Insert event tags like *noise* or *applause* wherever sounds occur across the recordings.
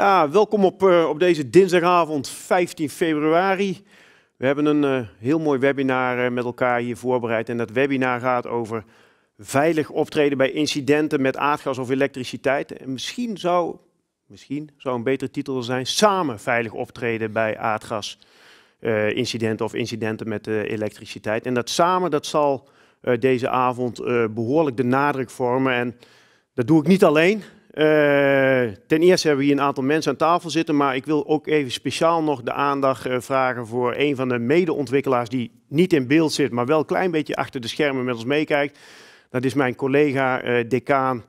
Ja, welkom op, eh, op deze dinsdagavond 15 februari. We hebben een eh, heel mooi webinar eh, met elkaar hier voorbereid. En dat webinar gaat over veilig optreden bij incidenten met aardgas of elektriciteit. En misschien zou, misschien zou een betere titel zijn: samen veilig optreden bij aardgas. of incidenten met elektriciteit. En dat samen, dat zal deze avond behoorlijk de nadruk vormen. En dat doe ik niet alleen. Eh, ten eerste hebben we hier een aantal mensen aan tafel zitten, maar ik wil ook even speciaal nog de aandacht eh, vragen voor een van de medeontwikkelaars die niet in beeld zit, maar wel een klein beetje achter de schermen met ons meekijkt. Dat is mijn collega, eh, decaan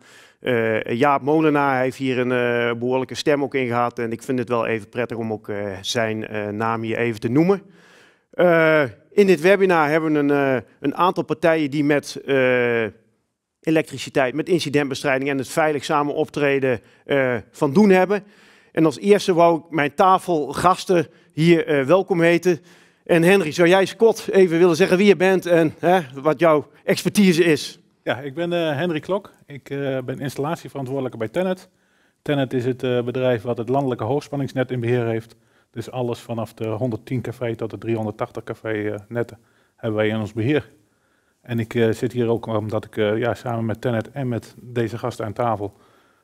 Jaap Molenaar. Hij heeft hier een behoorlijke stem ook in gehad en ik vind het wel even prettig om ook zijn naam hier even te noemen. in dit webinar hebben we een, een aantal partijen die met elektriciteit, met incidentbestrijding en het veilig samen optreden uh, van doen hebben. En als eerste wou ik mijn tafelgasten hier eh, welkom heten. En Henry, zou jij Scott even willen zeggen wie je bent en wat jouw expertise is? Ja, ik ben eh, Henry Klok. Ik ben installatieverantwoordelijke bij Tennet. Tennet is het bedrijf wat het landelijke hoogspanningsnet in beheer heeft. Dus alles vanaf de 110 kV tot de 380 kV netten hebben wij in ons beheer. En ik eh, zit hier ook omdat ik eh, ja, samen met Tenet en met deze gasten aan tafel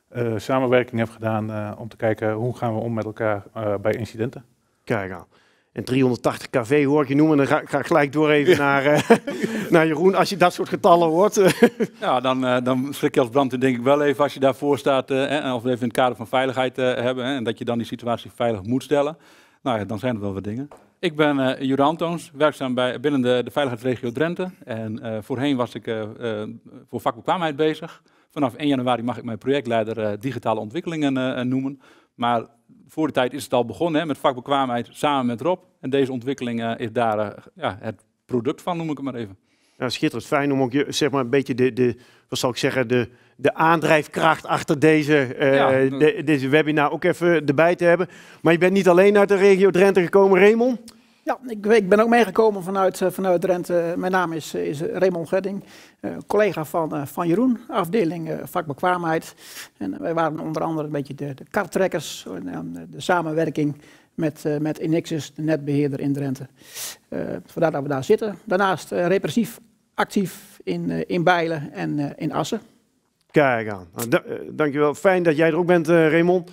eh, samenwerking heb gedaan om te kijken hoe gaan we om met elkaar bij incidenten. Kijk aan. En 380 kV hoor ik je noemen, dan ga ik gelijk door even naar, *laughs* naar Jeroen. Als je dat soort getallen hoort. *laughs* ja, dan, dan schrik je als brandweer denk ik wel even als je daarvoor staat. Eh, of we even in het kader van veiligheid hebben. en dat je dan die situatie veilig moet stellen. Nou ja, dan zijn er wel wat dingen. Ik ben uh, Jure werkzaam bij, binnen de, de veiligheidsregio Drenthe. En eh, voorheen was ik eh, voor vakbekwaamheid bezig. Vanaf 1 januari mag ik mijn projectleider digitale ontwikkelingen noemen. Maar voor de tijd is het al begonnen hè, met vakbekwaamheid samen met Rob. En deze ontwikkeling is daar ja, het product van, noem ik het maar even. Nou, schitterend fijn om ook zeg maar, een beetje de, de, wat zal ik zeggen, de, de aandrijfkracht achter deze, deze webinar ook even erbij te hebben. Maar je bent niet alleen uit de regio Drenthe gekomen, Raymond. Ja, ik, ik, ben ook meegekomen vanuit, eh, vanuit Drenthe. Mijn naam is, eh, is Raymond Gedding, eh, collega van, van Jeroen, afdeling vakbekwaamheid. En wij waren onder andere een beetje de, de karttrekkers, de, de samenwerking met, met Inexis, de netbeheerder in Drenthe. Uh, vandaar dat we daar zitten. Daarnaast repressief actief in, in Bijlen en in Assen. Kijk aan. Nou, dankjewel. Fijn dat jij er ook bent, Raymond.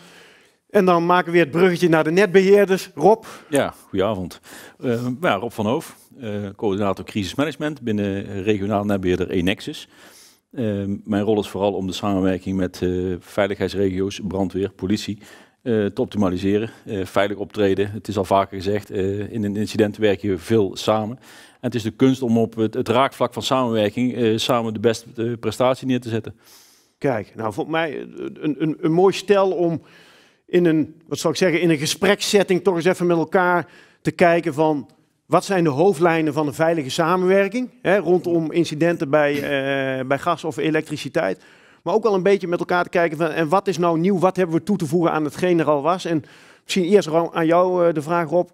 En dan maken we weer het bruggetje naar de netbeheerders. Rob. Ja, goedenavond. Eh, ja, Rob van Hoof, eh, coördinator crisismanagement binnen regionaal netbeheerder Enexis. Uh, mijn rol is vooral om de samenwerking met veiligheidsregio's, brandweer, politie te optimaliseren. veilig optreden, het is al vaker gezegd, in een incident werk je veel samen. En het is de kunst om op het, raakvlak van samenwerking samen de beste prestatie neer te zetten. Kijk, nou volgens mij een, een, een mooi stel om in een, wat zou ik zeggen, in een gesprekssetting toch eens even met elkaar te kijken van wat zijn de hoofdlijnen van een veilige samenwerking hè, rondom incidenten bij, eh, bij gas of elektriciteit. Maar ook wel een beetje met elkaar te kijken van en wat is nou nieuw, wat hebben we toe te voegen aan hetgeen er al was. En misschien eerst aan jou eh, de vraag Rob.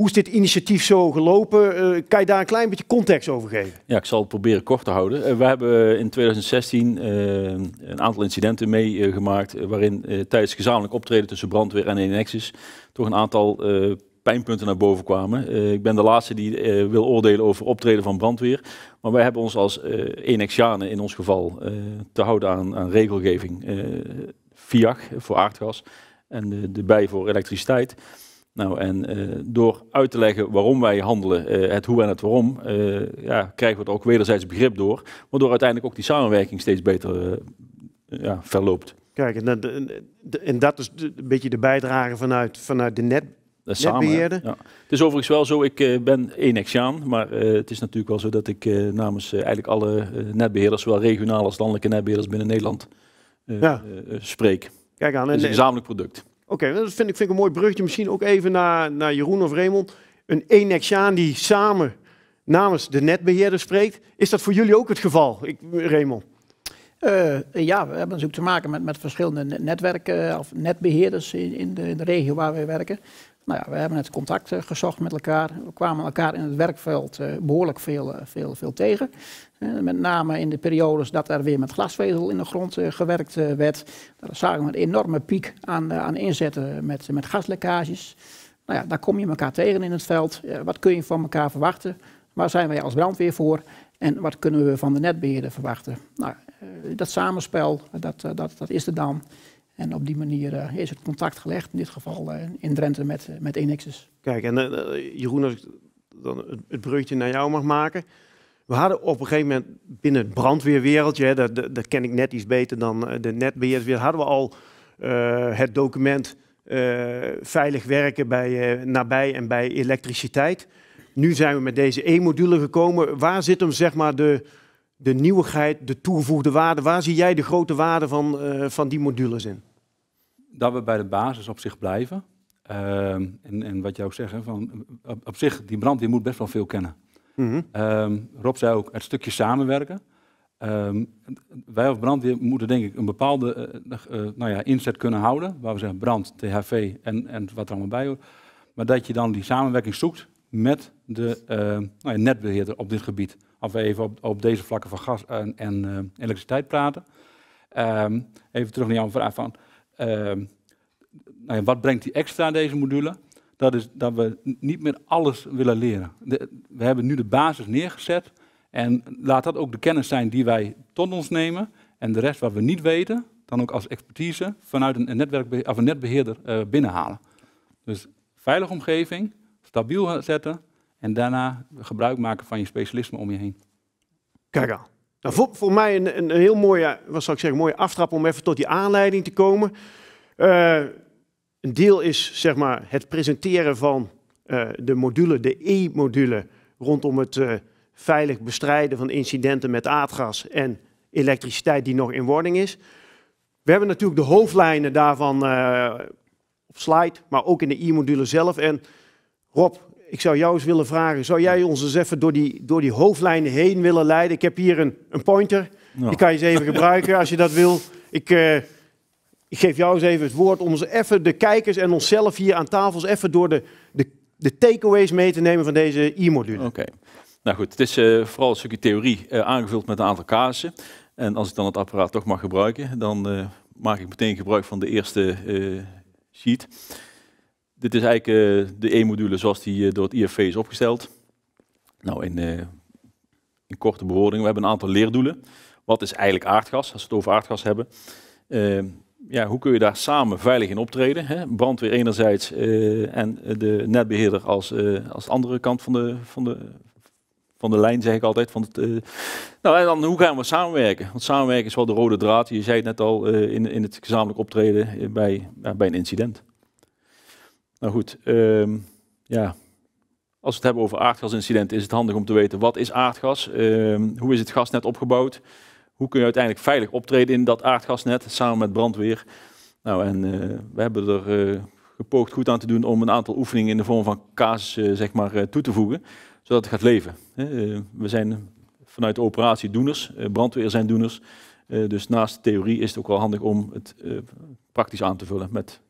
Hoe is dit initiatief zo gelopen? Eh, kan je daar een klein beetje context over geven? Ja, ik zal het proberen kort te houden. Eh, we hebben in 2016 eh, een aantal incidenten meegemaakt waarin tijdens gezamenlijk optreden tussen brandweer en Enexis toch een aantal pijnpunten naar boven kwamen. ik ben de laatste die wil oordelen over optreden van brandweer. Maar wij hebben ons als uh, Enexianen in ons geval te houden aan, regelgeving. FIAG voor aardgas en de, de bij voor elektriciteit. Nou, en eh, door uit te leggen waarom wij handelen, eh, het hoe en het waarom, uh, ja, krijgen we er ook wederzijds begrip door. Waardoor uiteindelijk ook die samenwerking steeds beter ja, verloopt. Kijk, en dat, en dat is een beetje de bijdrage vanuit, vanuit de net, ja. Het is overigens wel zo, ik uh, ben Enexiaan, maar het is natuurlijk wel zo dat ik namens eigenlijk alle netbeheerders, zowel regionale als landelijke netbeheerders binnen Nederland, spreek. Kijk aan, het is een gezamenlijk product. Oké, dat vind ik, vind ik een mooi brugje. Misschien ook even naar, naar Jeroen of Raymond. Een Enexiaan die samen namens de netbeheerder spreekt. Is dat voor jullie ook het geval, ik, Raymond? Eh, ja, we hebben natuurlijk te maken met, met verschillende netwerken eh, of netbeheerders in, in, de, in de regio waar wij werken. Nou ja, we hebben het contact eh, gezocht met elkaar. We kwamen elkaar in het werkveld eh, behoorlijk veel, eh, veel, veel tegen. met name in de periodes dat er weer met glasvezel in de grond gewerkt werd. Daar zagen we een enorme piek aan, aan inzetten met, met gaslekkages. Nou ja, daar kom je elkaar tegen in het veld. wat kun je van elkaar verwachten? Waar zijn wij als brandweer voor? En wat kunnen we van de netbeheerder verwachten? Nou, dat samenspel, dat, dat, dat is er dan. En op die manier eh, is het contact gelegd, in dit geval eh, in Drenthe met, uh, met Enexis. Kijk, en Jeroen, als ik dan het, het breukje naar jou mag maken. We hadden op een gegeven moment binnen het brandweerwereldje, hè, dat, dat, ken ik net iets beter dan de netbeheerswereld, hadden we al het document veilig werken bij, nabij en bij elektriciteit. Nu zijn we met deze E-module gekomen. Waar zit hem zeg maar de, de nieuwigheid, de toegevoegde waarde? Waar zie jij de grote waarde van, van die modules in? dat we bij de basis op zich blijven. Ehm, en, en, wat jij ook zegt, van, op, zich, die brandweer moet best wel veel kennen. Mhm. Ehm, Rob zei ook, het stukje samenwerken. Ehm, wij als brandweer moeten denk ik een bepaalde eh, eh, eh, nou ja, inzet kunnen houden. Waar we zeggen brand, THV en, en wat er allemaal bij hoort. Maar dat je dan die samenwerking zoekt met de nou ja, netbeheerder op dit gebied. Als we even op, op deze vlakken van gas en, en elektriciteit praten. even terug naar jouw vraag van Ehm, nou wat brengt die extra aan deze module? Dat is dat we niet meer alles willen leren. we hebben nu de basis neergezet en laat dat ook de kennis zijn die wij tot ons nemen en de rest wat we niet weten, dan ook als expertise vanuit een, netwerk, of een netbeheerder eh, binnenhalen. Dus veilige omgeving, stabiel zetten en daarna gebruik maken van je specialisme om je heen. Kijk aan. Nou, voor, mij een, een, heel mooie, wat zou ik zeggen, mooie aftrap om even tot die aanleiding te komen. Eh, een deel is zeg maar, het presenteren van eh, de module, de E-module, rondom het eh, veilig bestrijden van incidenten met aardgas en elektriciteit die nog in wording is. We hebben natuurlijk de hoofdlijnen daarvan op slide, maar ook in de E-module zelf. En Rob, ik zou jou eens willen vragen, zou jij ons eens even door die, door die hoofdlijnen heen willen leiden? Ik heb hier een, een pointer, die kan je eens even *laughs* gebruiken als je dat wil. Ik, eh, ik, geef jou eens even het woord om ons even de kijkers en onszelf hier aan tafels even door de, de, de takeaways mee te nemen van deze e-module. Oké. Nou goed, het is uh, vooral een stukje theorie eh, aangevuld met een aantal casussen. En als ik dan het apparaat toch mag gebruiken, dan maak ik meteen gebruik van de eerste sheet. Dit is eigenlijk eh, de E-module zoals die eh, door het IFV is opgesteld. Nou, eh, in, korte bewoordingen, we hebben een aantal leerdoelen. Wat is eigenlijk aardgas, als we het over aardgas hebben? Ehm, ja, hoe kun je daar samen veilig in optreden? Hè? Brandweer enerzijds en de netbeheerder als, uh, als andere kant van de, van, de, van de lijn, zeg ik altijd. Van het, Nou, en dan hoe gaan we samenwerken? Want samenwerken is wel de rode draad, je zei het net al, in, in het gezamenlijk optreden bij, bij een incident. Nou goed, ehm, ja. Als we het hebben over aardgasincidenten, is het handig om te weten wat is aardgas? Um, hoe is het gasnet opgebouwd? Hoe kun je uiteindelijk veilig optreden in dat aardgasnet samen met brandweer? Nou, en eh, we hebben er uh, gepoogd goed aan te doen om een aantal oefeningen in de vorm van casus eh, zeg maar, toe te voegen, zodat het gaat leven. we zijn vanuit de operatie doeners, brandweer zijn doeners. dus naast de theorie is het ook wel handig om het praktisch aan te vullen met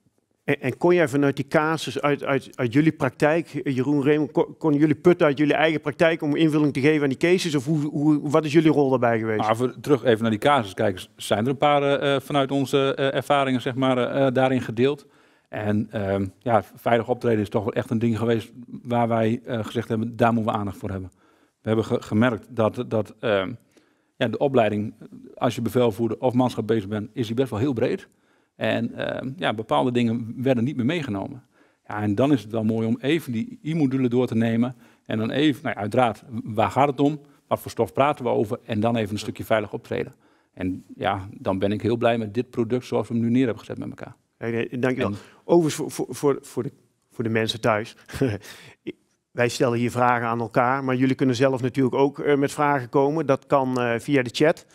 en, kon jij vanuit die casus uit, uit, uit jullie praktijk, eh, Jeroen Reem, kon, jullie putten uit jullie eigen praktijk om invulling te geven aan die cases? Of hoe, hoe, wat is jullie rol daarbij geweest? Maar voor terug even naar die casus kijken, zijn er een paar eh, eh, vanuit onze ervaringen zeg maar, daarin gedeeld. En ehm, ja, veilig optreden is toch wel echt een ding geweest waar wij gezegd hebben, daar moeten we aandacht voor hebben. We hebben gemerkt dat, dat ehm, ja, de opleiding, als je bevelvoerder of manschap bezig bent, is die best wel heel breed en ehm, ja, bepaalde dingen werden niet meer meegenomen. Ja, en dan is het wel mooi om even die e module door te nemen. En dan even, nou ja, uiteraard, waar gaat het om? Wat voor stof praten we over? En dan even een stukje veilig optreden. En ja, dan ben ik heel blij met dit product zoals we hem nu neer hebben gezet met elkaar. Nee, dank wel. wel. Overigens, voor, voor, voor, voor, de, voor de mensen thuis. *laughs* Wij stellen hier vragen aan elkaar, maar jullie kunnen zelf natuurlijk ook eh, met vragen komen. Dat kan eh, via de chat.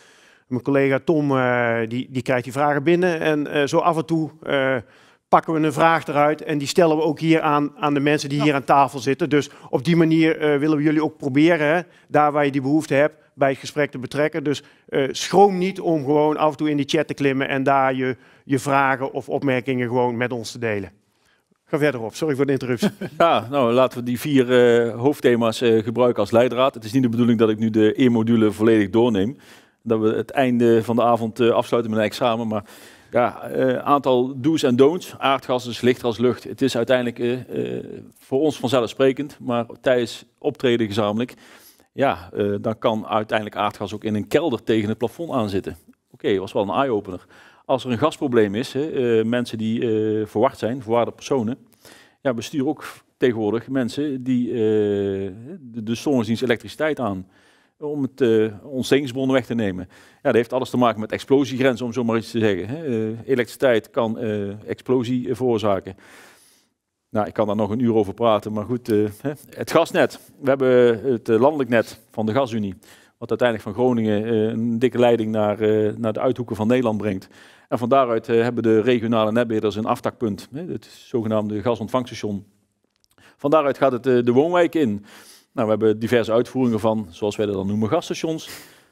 Mijn collega Tom eh, die, die krijgt die vragen binnen en eh, zo af en toe eh, pakken we een vraag eruit en die stellen we ook hier aan, aan de mensen die hier aan tafel zitten. Dus op die manier willen we jullie ook proberen, daar waar je die behoefte hebt, bij het gesprek te betrekken. Dus schroom niet om gewoon af en toe in die chat te klimmen en daar je, je vragen of opmerkingen gewoon met ons te delen. Ga verder op, sorry voor de interruptie. *laughs* Ja, nou laten we die vier hoofdthema's gebruiken als leidraad. Het is niet de bedoeling dat ik nu de E-module volledig doorneem dat we het einde van de avond eh, afsluiten met een examen. Maar ja, eh, aantal do's en don'ts. Aardgas is lichter als lucht. Het is uiteindelijk eh, voor ons vanzelfsprekend, maar tijdens optreden gezamenlijk, ja, dan kan uiteindelijk aardgas ook in een kelder tegen het plafond aanzitten. Oké, was wel een eye-opener. Als er een gasprobleem is, mensen die verwacht zijn, verwaarde personen, ja, bestuur ook tegenwoordig mensen die de, de elektriciteit aan om het uh, weg te nemen. Ja, dat heeft alles te maken met explosiegrenzen, om zo maar iets te zeggen. Hè. Eh, elektriciteit kan eh, explosie veroorzaken. Nou, ik kan daar nog een uur over praten, maar goed. Het gasnet. We hebben het landelijk net van de gasunie. Wat uiteindelijk van Groningen een dikke leiding naar, naar de uithoeken van Nederland brengt. En van daaruit hebben de regionale netbeheerders een aftakpunt. Hè, het zogenaamde gasontvangstation. Van daaruit gaat het de woonwijk in. Nou, we hebben diverse uitvoeringen van, zoals wij dat dan noemen, gasstations.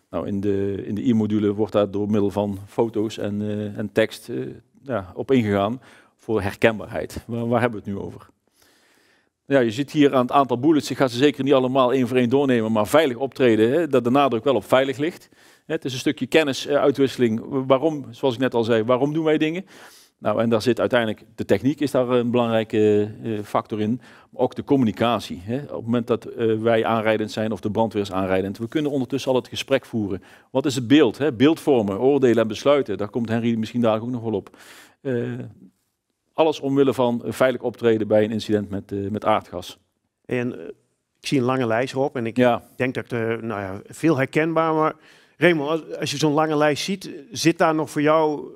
Nou, in de in de e-module wordt daar door middel van foto's en, eh, en tekst eh, ja, op ingegaan voor herkenbaarheid. Waar, waar, hebben we het nu over? Ja, je ziet hier aan het aantal bullets, ik ga ze zeker niet allemaal één voor één doornemen, maar veilig optreden, hè, dat de nadruk wel op veilig ligt. Het is een stukje kennisuitwisseling. Eh, waarom, zoals ik net al zei, waarom doen wij dingen? Nou, en daar zit uiteindelijk, de techniek is daar een belangrijke eh, factor in, ook de communicatie. Hè. Op het moment dat eh, wij aanrijdend zijn of de brandweer is aanrijdend, we kunnen ondertussen al het gesprek voeren. Wat is het beeld? Hè? Beeldvormen, oordelen en besluiten, daar komt Henry misschien daar ook nog wel op. Eh, alles omwille van veilig optreden bij een incident met, met aardgas. En ik zie een lange lijst erop. en ik denk dat er nou ja, veel herkenbaar, maar Raymond, als, als je zo'n lange lijst ziet, zit daar nog voor jou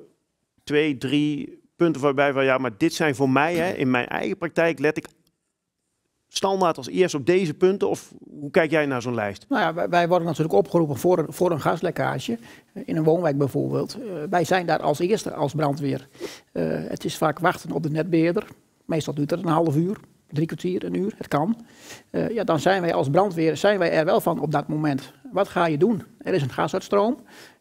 twee, drie punten waarbij van ja, maar dit zijn voor mij, hè, in mijn eigen praktijk let ik standaard als eerst op deze punten? Of hoe kijk jij naar zo'n lijst? Nou ja, wij, worden natuurlijk opgeroepen voor, voor een gaslekkage. Eh, in een woonwijk bijvoorbeeld. Eh, wij zijn daar als eerste als brandweer. Eh, het is vaak wachten op de netbeheerder. Meestal duurt dat een half uur, drie kwartier, een uur. Het kan. ja, dan zijn wij als brandweer zijn wij er wel van op dat moment. Wat ga je doen? Er is een gasuitstroom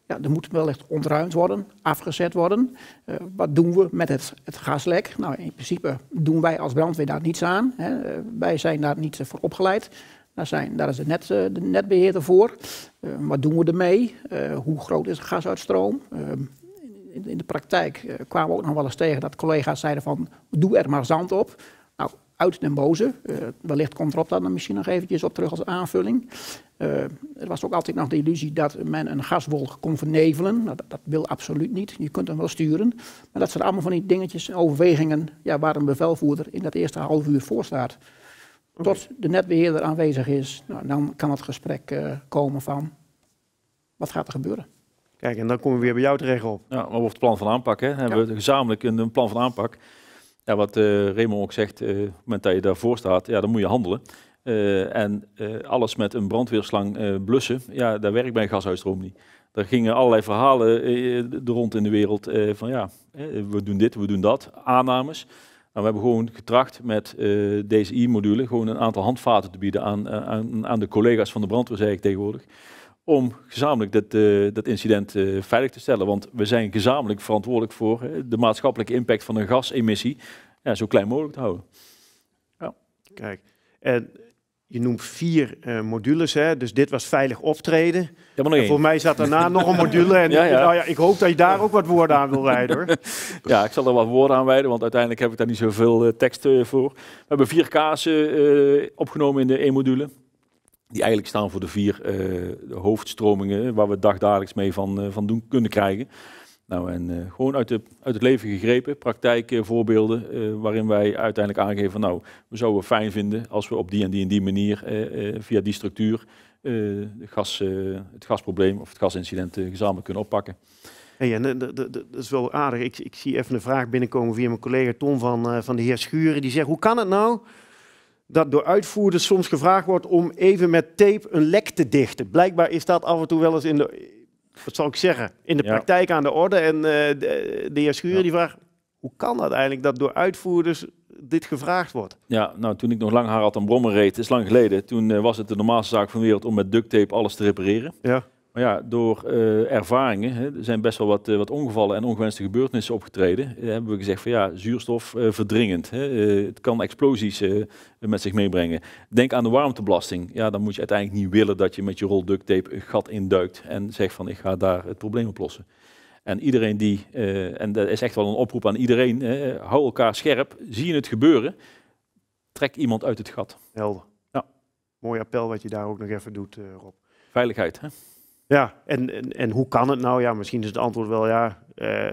ja, er moet wellicht ontruimd worden, afgezet worden. Eh, wat doen we met het, het, gaslek? Nou, in principe doen wij als brandweer daar niets aan. Hè. Eh, wij zijn daar niet eh, voor opgeleid. Daar, zijn, daar is het net, de netbeheerder voor. wat doen we ermee? hoe groot is de gasuitstroom? In, in, de praktijk kwamen we ook nog wel eens tegen dat collega's zeiden van, doe er maar zand op uit Den Boze. Eh, wellicht komt Rob dat dan misschien nog eventjes op terug als aanvulling. Eh, er was ook altijd nog de illusie dat men een gaswolk kon vernevelen. Nou, dat, wil absoluut niet. Je kunt hem wel sturen. Maar dat zijn allemaal van die dingetjes en overwegingen ja, waar een bevelvoerder in dat eerste half uur voor staat. Tot de netbeheerder aanwezig is, nou, dan kan het gesprek eh, komen van wat gaat er gebeuren. Kijk, en dan komen we weer bij jou terecht op. Ja, maar over het plan van aanpak. Hè, hebben we gezamenlijk een plan van aanpak ja, wat uh, Raymond ook zegt, uh, op het moment dat je daarvoor staat, ja, dan moet je handelen. Eh, en alles met een brandweerslang blussen, ja, daar werkt bij een gashuisstroom niet. Er gingen allerlei verhalen er rond in de wereld van ja, we doen dit, we doen dat, aannames. Maar nou, we hebben gewoon getracht met deze I-module gewoon een aantal handvaten te bieden aan, aan, aan de collega's van de brandweer, zeg ik tegenwoordig om gezamenlijk dat eh, incident eh, veilig te stellen. Want we zijn gezamenlijk verantwoordelijk voor eh, de maatschappelijke impact van een gasemissie ja, zo klein mogelijk te houden. Ja. Kijk, en je noemt vier modules, hè? dus dit was veilig optreden. Ja, voor mij zat daarna *laughs* nog een module. En ja, nou ja. ik hoop dat je daar ook wat woorden aan wil wijden. Hoor. *laughs* ja, ik zal er wat woorden aan wijden, want uiteindelijk heb ik daar niet zoveel teksten tekst voor. We hebben vier kazen opgenomen in de één module die eigenlijk staan voor de vier eh, hoofdstromingen waar we dagdagelijks mee van, eh, van doen kunnen krijgen. Nou, en eh, gewoon uit, de, uit, het leven gegrepen, praktijkvoorbeelden, waarin wij uiteindelijk aangeven van nou, we zouden het fijn vinden als we op die en die en die manier via die structuur gas, het gasprobleem of het gasincident gezamenlijk kunnen oppakken. Hey, dat is wel aardig. Ik, ik, zie even een vraag binnenkomen via mijn collega Tom van, van de heer Schuren. Die zegt, hoe kan het nou dat door uitvoerders soms gevraagd wordt om even met tape een lek te dichten. Blijkbaar is dat af en toe wel eens in de, wat zal ik zeggen, in de praktijk aan de orde. En eh, de, heer Schuur die vraagt, hoe kan dat eigenlijk dat door uitvoerders dit gevraagd wordt? Ja, nou toen ik nog lang haar had aan Brommer reed, is lang geleden, toen eh, was het de normaalste zaak van de wereld om met duct tape alles te repareren. Ja. Maar ja, door eh, ervaringen hè, er zijn best wel wat, eh, wat, ongevallen en ongewenste gebeurtenissen opgetreden. Eh, hebben we gezegd van ja, zuurstof verdringend. Hè, het kan explosies met zich meebrengen. Denk aan de warmtebelasting. Ja, dan moet je uiteindelijk niet willen dat je met je rol duct tape een gat induikt en zegt van ik ga daar het probleem oplossen. En iedereen die, en dat is echt wel een oproep aan iedereen, hou elkaar scherp. Zie je het gebeuren, trek iemand uit het gat. Helder. Ja. Mooi appel wat je daar ook nog even doet, Rob. Veiligheid, hè? Ja, en, en, en, hoe kan het nou? Ja, misschien is het antwoord wel ja. Eh,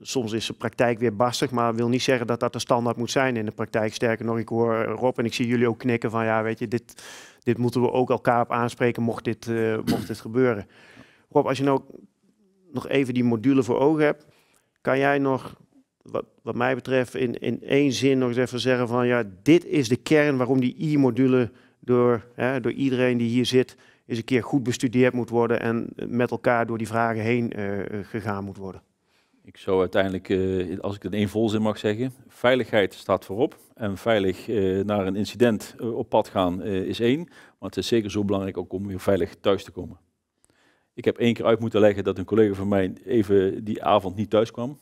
soms is de praktijk weer bastig, maar wil niet zeggen dat dat de standaard moet zijn in de praktijk. Sterker nog, ik hoor eh, Rob en ik zie jullie ook knikken van ja, weet je, dit, dit moeten we ook elkaar op aanspreken mocht dit, eh, mocht dit gebeuren. Rob, als je nou nog even die module voor ogen hebt, kan jij nog, wat, wat mij betreft, in, in één zin nog even zeggen van ja, dit is de kern waarom die e module door, door iedereen die hier zit is een keer goed bestudeerd moet worden en met elkaar door die vragen heen eh, gegaan moet worden. Ik zou uiteindelijk, eh, als ik het in één volzin mag zeggen, veiligheid staat voorop. En veilig eh, naar een incident op pad gaan is één. Maar het is zeker zo belangrijk ook om weer veilig thuis te komen. Ik heb één keer uit moeten leggen dat een collega van mij even die avond niet thuis kwam.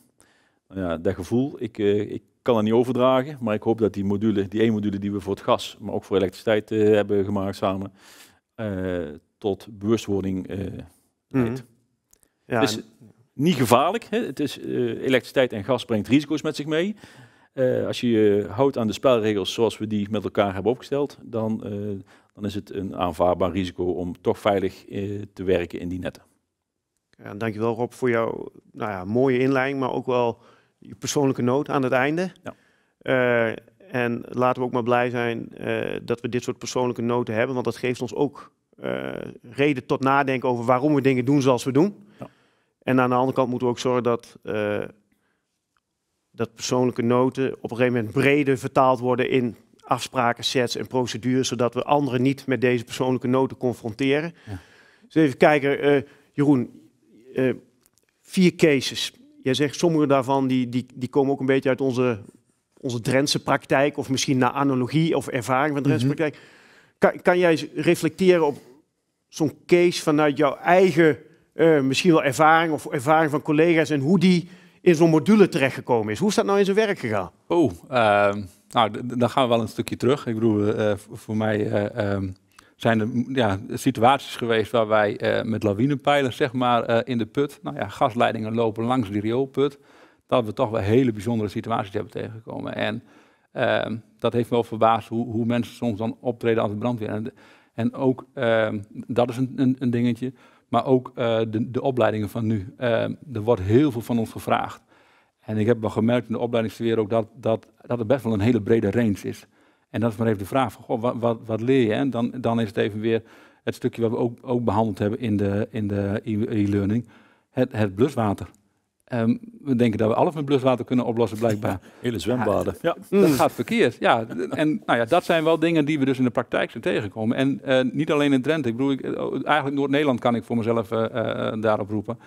Nou ja, dat gevoel, ik, ik kan het niet overdragen, maar ik hoop dat die module, die één module die we voor het gas, maar ook voor elektriciteit hebben gemaakt samen, eh, tot bewustwording eh, mhm. leidt. Ja, dus, niet gevaarlijk. Hè? Het is, eh, elektriciteit en gas brengt risico's met zich mee. als je je houdt aan de spelregels zoals we die met elkaar hebben opgesteld, dan, dan is het een aanvaardbaar risico om toch veilig te werken in die netten. Ja, dankjewel Rob voor jouw nou ja, mooie inleiding, maar ook wel je persoonlijke nood aan het einde. Ja. En laten we ook maar blij zijn eh, dat we dit soort persoonlijke noten hebben, want dat geeft ons ook eh, reden tot nadenken over waarom we dingen doen zoals we doen. Ja. En aan de andere kant moeten we ook zorgen dat, eh, dat persoonlijke noten op een gegeven moment breder vertaald worden in afspraken, sets en procedures, zodat we anderen niet met deze persoonlijke noten confronteren. Ja. Dus even kijken, Jeroen, vier cases. Jij zegt sommige daarvan die, die, die komen ook een beetje uit onze onze Drentse praktijk, of misschien naar analogie of ervaring van Drentse mhm. praktijk. Kan, jij reflecteren op zo'n case vanuit jouw eigen eh, misschien wel ervaring of ervaring van collega's en hoe die in zo'n module terechtgekomen is. Hoe is dat nou in zijn werk gegaan? Oh, ehm, nou, dan gaan we wel een stukje terug. Ik bedoel, eh, eh, voor mij ehm, zijn er ja, situaties geweest waar wij met lawinepijlen zeg maar, in de put, nou ja, gasleidingen lopen langs die rioolput dat we toch wel hele bijzondere situaties hebben tegengekomen. En ehm, dat heeft me wel verbaasd hoe, hoe, mensen soms dan optreden als de brandweer. En, en ook, ehm, dat is een, een, een, dingetje, maar ook eh, de, de, opleidingen van nu. Ehm, er wordt heel veel van ons gevraagd. En ik heb wel gemerkt in de opleidingssfeer ook dat, dat, dat het best wel een hele brede range is. En dat is maar even de vraag van, wat, wat, leer je? En dan, dan is het even weer het stukje wat we ook, ook behandeld hebben in de e-learning. In de e het, het bluswater. Ehm, we denken dat we alles met bluswater kunnen oplossen, blijkbaar. *laughs* Hele zwembaden. Ja, Dat gaat verkeerd. Ja, en nou ja, dat zijn wel dingen die we dus in de praktijk zijn tegenkomen. En eh, niet alleen in Drenthe. Ik bedoel, ik, eh, eigenlijk Noord-Nederland kan ik voor mezelf eh, daarop roepen.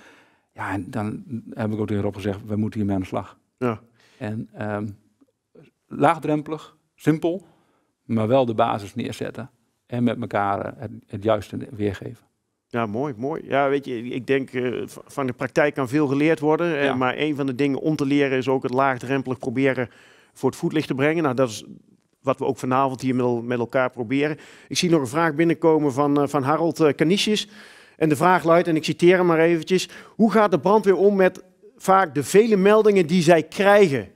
Ja, en dan heb ik ook tegen gezegd, we moeten hiermee aan de slag. Ja. En ehm, laagdrempelig, simpel, maar wel de basis neerzetten. En met elkaar het juiste weergeven. Ja, mooi, mooi. Ja, weet je, ik denk eh, van de praktijk kan veel geleerd worden. Eh, maar een van de dingen om te leren is ook het laagdrempelig proberen voor het voetlicht te brengen. Nou, dat is wat we ook vanavond hier met, elkaar proberen. Ik zie nog een vraag binnenkomen van, eh, van Harold Kanisjes. En de vraag luidt, en ik citeer hem maar eventjes. Hoe gaat de brandweer om met vaak de vele meldingen die zij krijgen?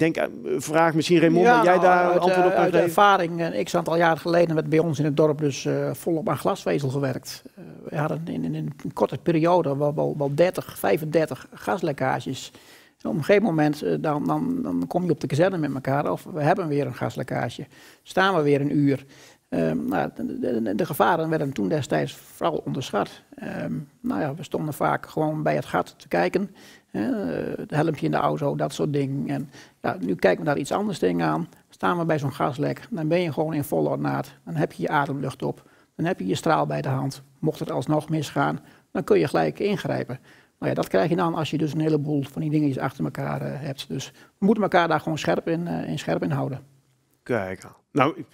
Ik denk, eh, vraag misschien Raymond, ja, jij daar uit, antwoord op eh, De ervaring, eh, Ik zat aantal jaren geleden werd bij ons in het dorp dus volop aan glasvezel gewerkt. we hadden in, in, een korte periode wel, wel, wel 30, 35 gaslekkages. En op een gegeven moment dan, dan, dan kom je op de kazerne met elkaar of we hebben weer een gaslekkage. Staan we weer een uur. Ehm, nou, de, gevaren werden toen destijds vooral onderschat. Um, nou ja, we stonden vaak gewoon bij het gat te kijken het eh, helmpje in de auto, dat soort dingen. En ja, nu kijken we daar iets anders aan. Staan we bij zo'n gaslek, dan ben je gewoon in volle ornaat. Dan heb je je ademlucht op. Dan heb je je straal bij de hand. Mocht het alsnog misgaan, dan kun je gelijk ingrijpen. Maar ja, dat krijg je dan als je dus een heleboel van die dingetjes achter elkaar eh, hebt. Dus we moeten elkaar daar gewoon scherp in, eh, in scherp in houden. Kijk, nou,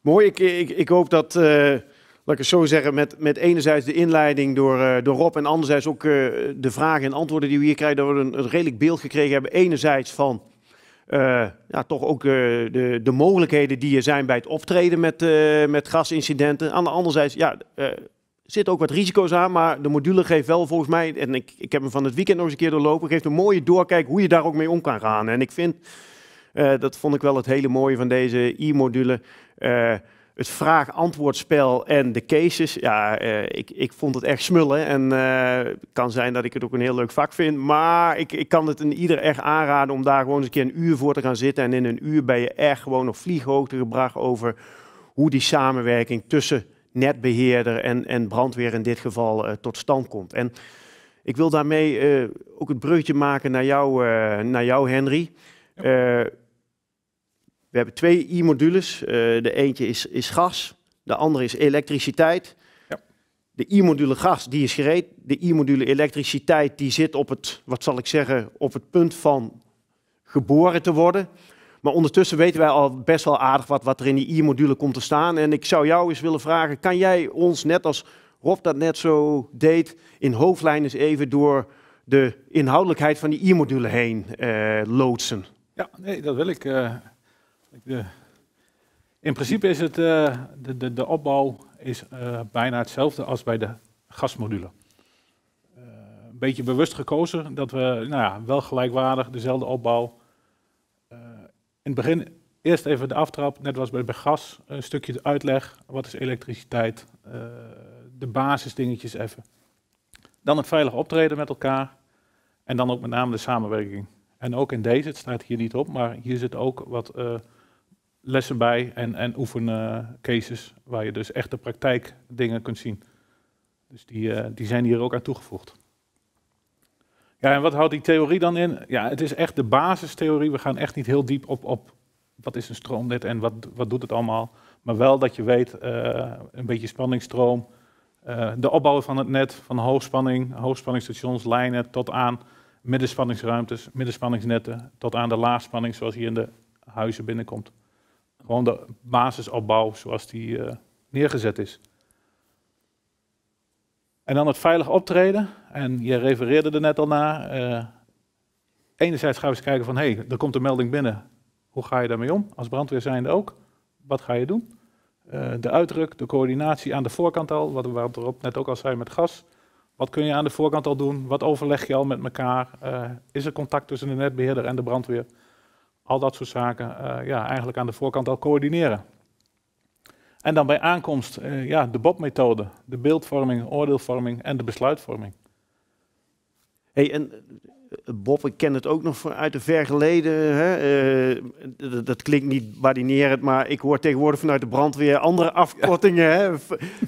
mooi. Ik, ik, ik hoop dat laat ik zo zeggen, met, met enerzijds de inleiding door, eh, door Rob en anderzijds ook eh, de vragen en antwoorden die we hier krijgen, dat we een, een redelijk beeld gekregen hebben. Enerzijds van eh, ja, toch ook de, de mogelijkheden die er zijn bij het optreden met, met gasincidenten. Aan de anderzijds, ja, er zit ook wat risico's aan, maar de module geeft wel volgens mij, en ik, ik heb hem van het weekend nog eens een keer doorlopen, geeft een mooie doorkijk hoe je daar ook mee om kan gaan. En ik vind, dat vond ik wel het hele mooie van deze e module het vraag-antwoordspel en de cases, ja, eh, ik, ik vond het echt smullen. En eh, het kan zijn dat ik het ook een heel leuk vak vind. Maar ik, ik kan het in ieder echt aanraden om daar gewoon eens een keer een uur voor te gaan zitten. En in een uur ben je echt gewoon op vlieghoogte gebracht over hoe die samenwerking tussen netbeheerder en, en brandweer in dit geval eh, tot stand komt. En ik wil daarmee ook het breutje maken naar jou, naar jou Henry. Ja. We hebben twee i-modules. Eh, de eentje is, is gas, de andere is elektriciteit. Ja. De i-module gas, die is gereed. De i-module elektriciteit, die zit op het, wat zal ik zeggen, op het punt van geboren te worden. Maar ondertussen weten wij al best wel aardig wat, wat er in die i-module komt te staan. En ik zou jou eens willen vragen, kan jij ons, net als Rob dat net zo deed, in hoofdlijnen eens even door de inhoudelijkheid van die i-module heen eh, loodsen? Ja, nee, dat wil ik. Eh, eh, in principe is het, eh, de, de, de, opbouw is, eh, bijna hetzelfde als bij de gasmodule. een beetje bewust gekozen dat we nou ja, wel gelijkwaardig dezelfde opbouw. in het begin eerst even de aftrap, net was bij, bij gas, een stukje de uitleg. Wat is elektriciteit? de basisdingetjes even. Dan het veilig optreden met elkaar. En dan ook met name de samenwerking. En ook in deze, het staat hier niet op, maar hier zit ook wat lessen bij en, en eh, cases waar je dus echt de dingen kunt zien. Dus die, eh, die zijn hier ook aan toegevoegd. Ja, en wat houdt die theorie dan in? Ja, het is echt de basistheorie. We gaan echt niet heel diep op, op wat is een stroomnet en wat, wat doet het allemaal. Maar wel dat je weet, eh, een beetje spanningstroom, de opbouw van het net, van hoogspanning, hoogspanningstations, lijnen tot aan middenspanningsruimtes, middenspanningsnetten, tot aan de laagspanning zoals hier in de huizen binnenkomt. Gewoon de basisopbouw zoals die eh, neergezet is. En dan het veilig optreden. En je refereerde er net al naar. Eh, enerzijds gaan we eens kijken van, hé, hey, er komt een melding binnen. Hoe ga je daarmee om? Als brandweer zijnde ook. Wat ga je doen? Eh, de uitdruk, de coördinatie aan de voorkant al, wat we erop net ook al zei met gas. Wat kun je aan de voorkant al doen? Wat overleg je al met elkaar? is er contact tussen de netbeheerder en de brandweer? al dat soort zaken eh, ja, eigenlijk aan de voorkant al coördineren. En dan bij aankomst eh, ja, de Bob-methode, de beeldvorming, oordeelvorming en de besluitvorming. Hey, en eh, Bob, ik ken het ook nog uit de ver Hè? dat, klinkt niet badinerend, maar ik hoor tegenwoordig vanuit de brandweer andere afkortingen. Hè?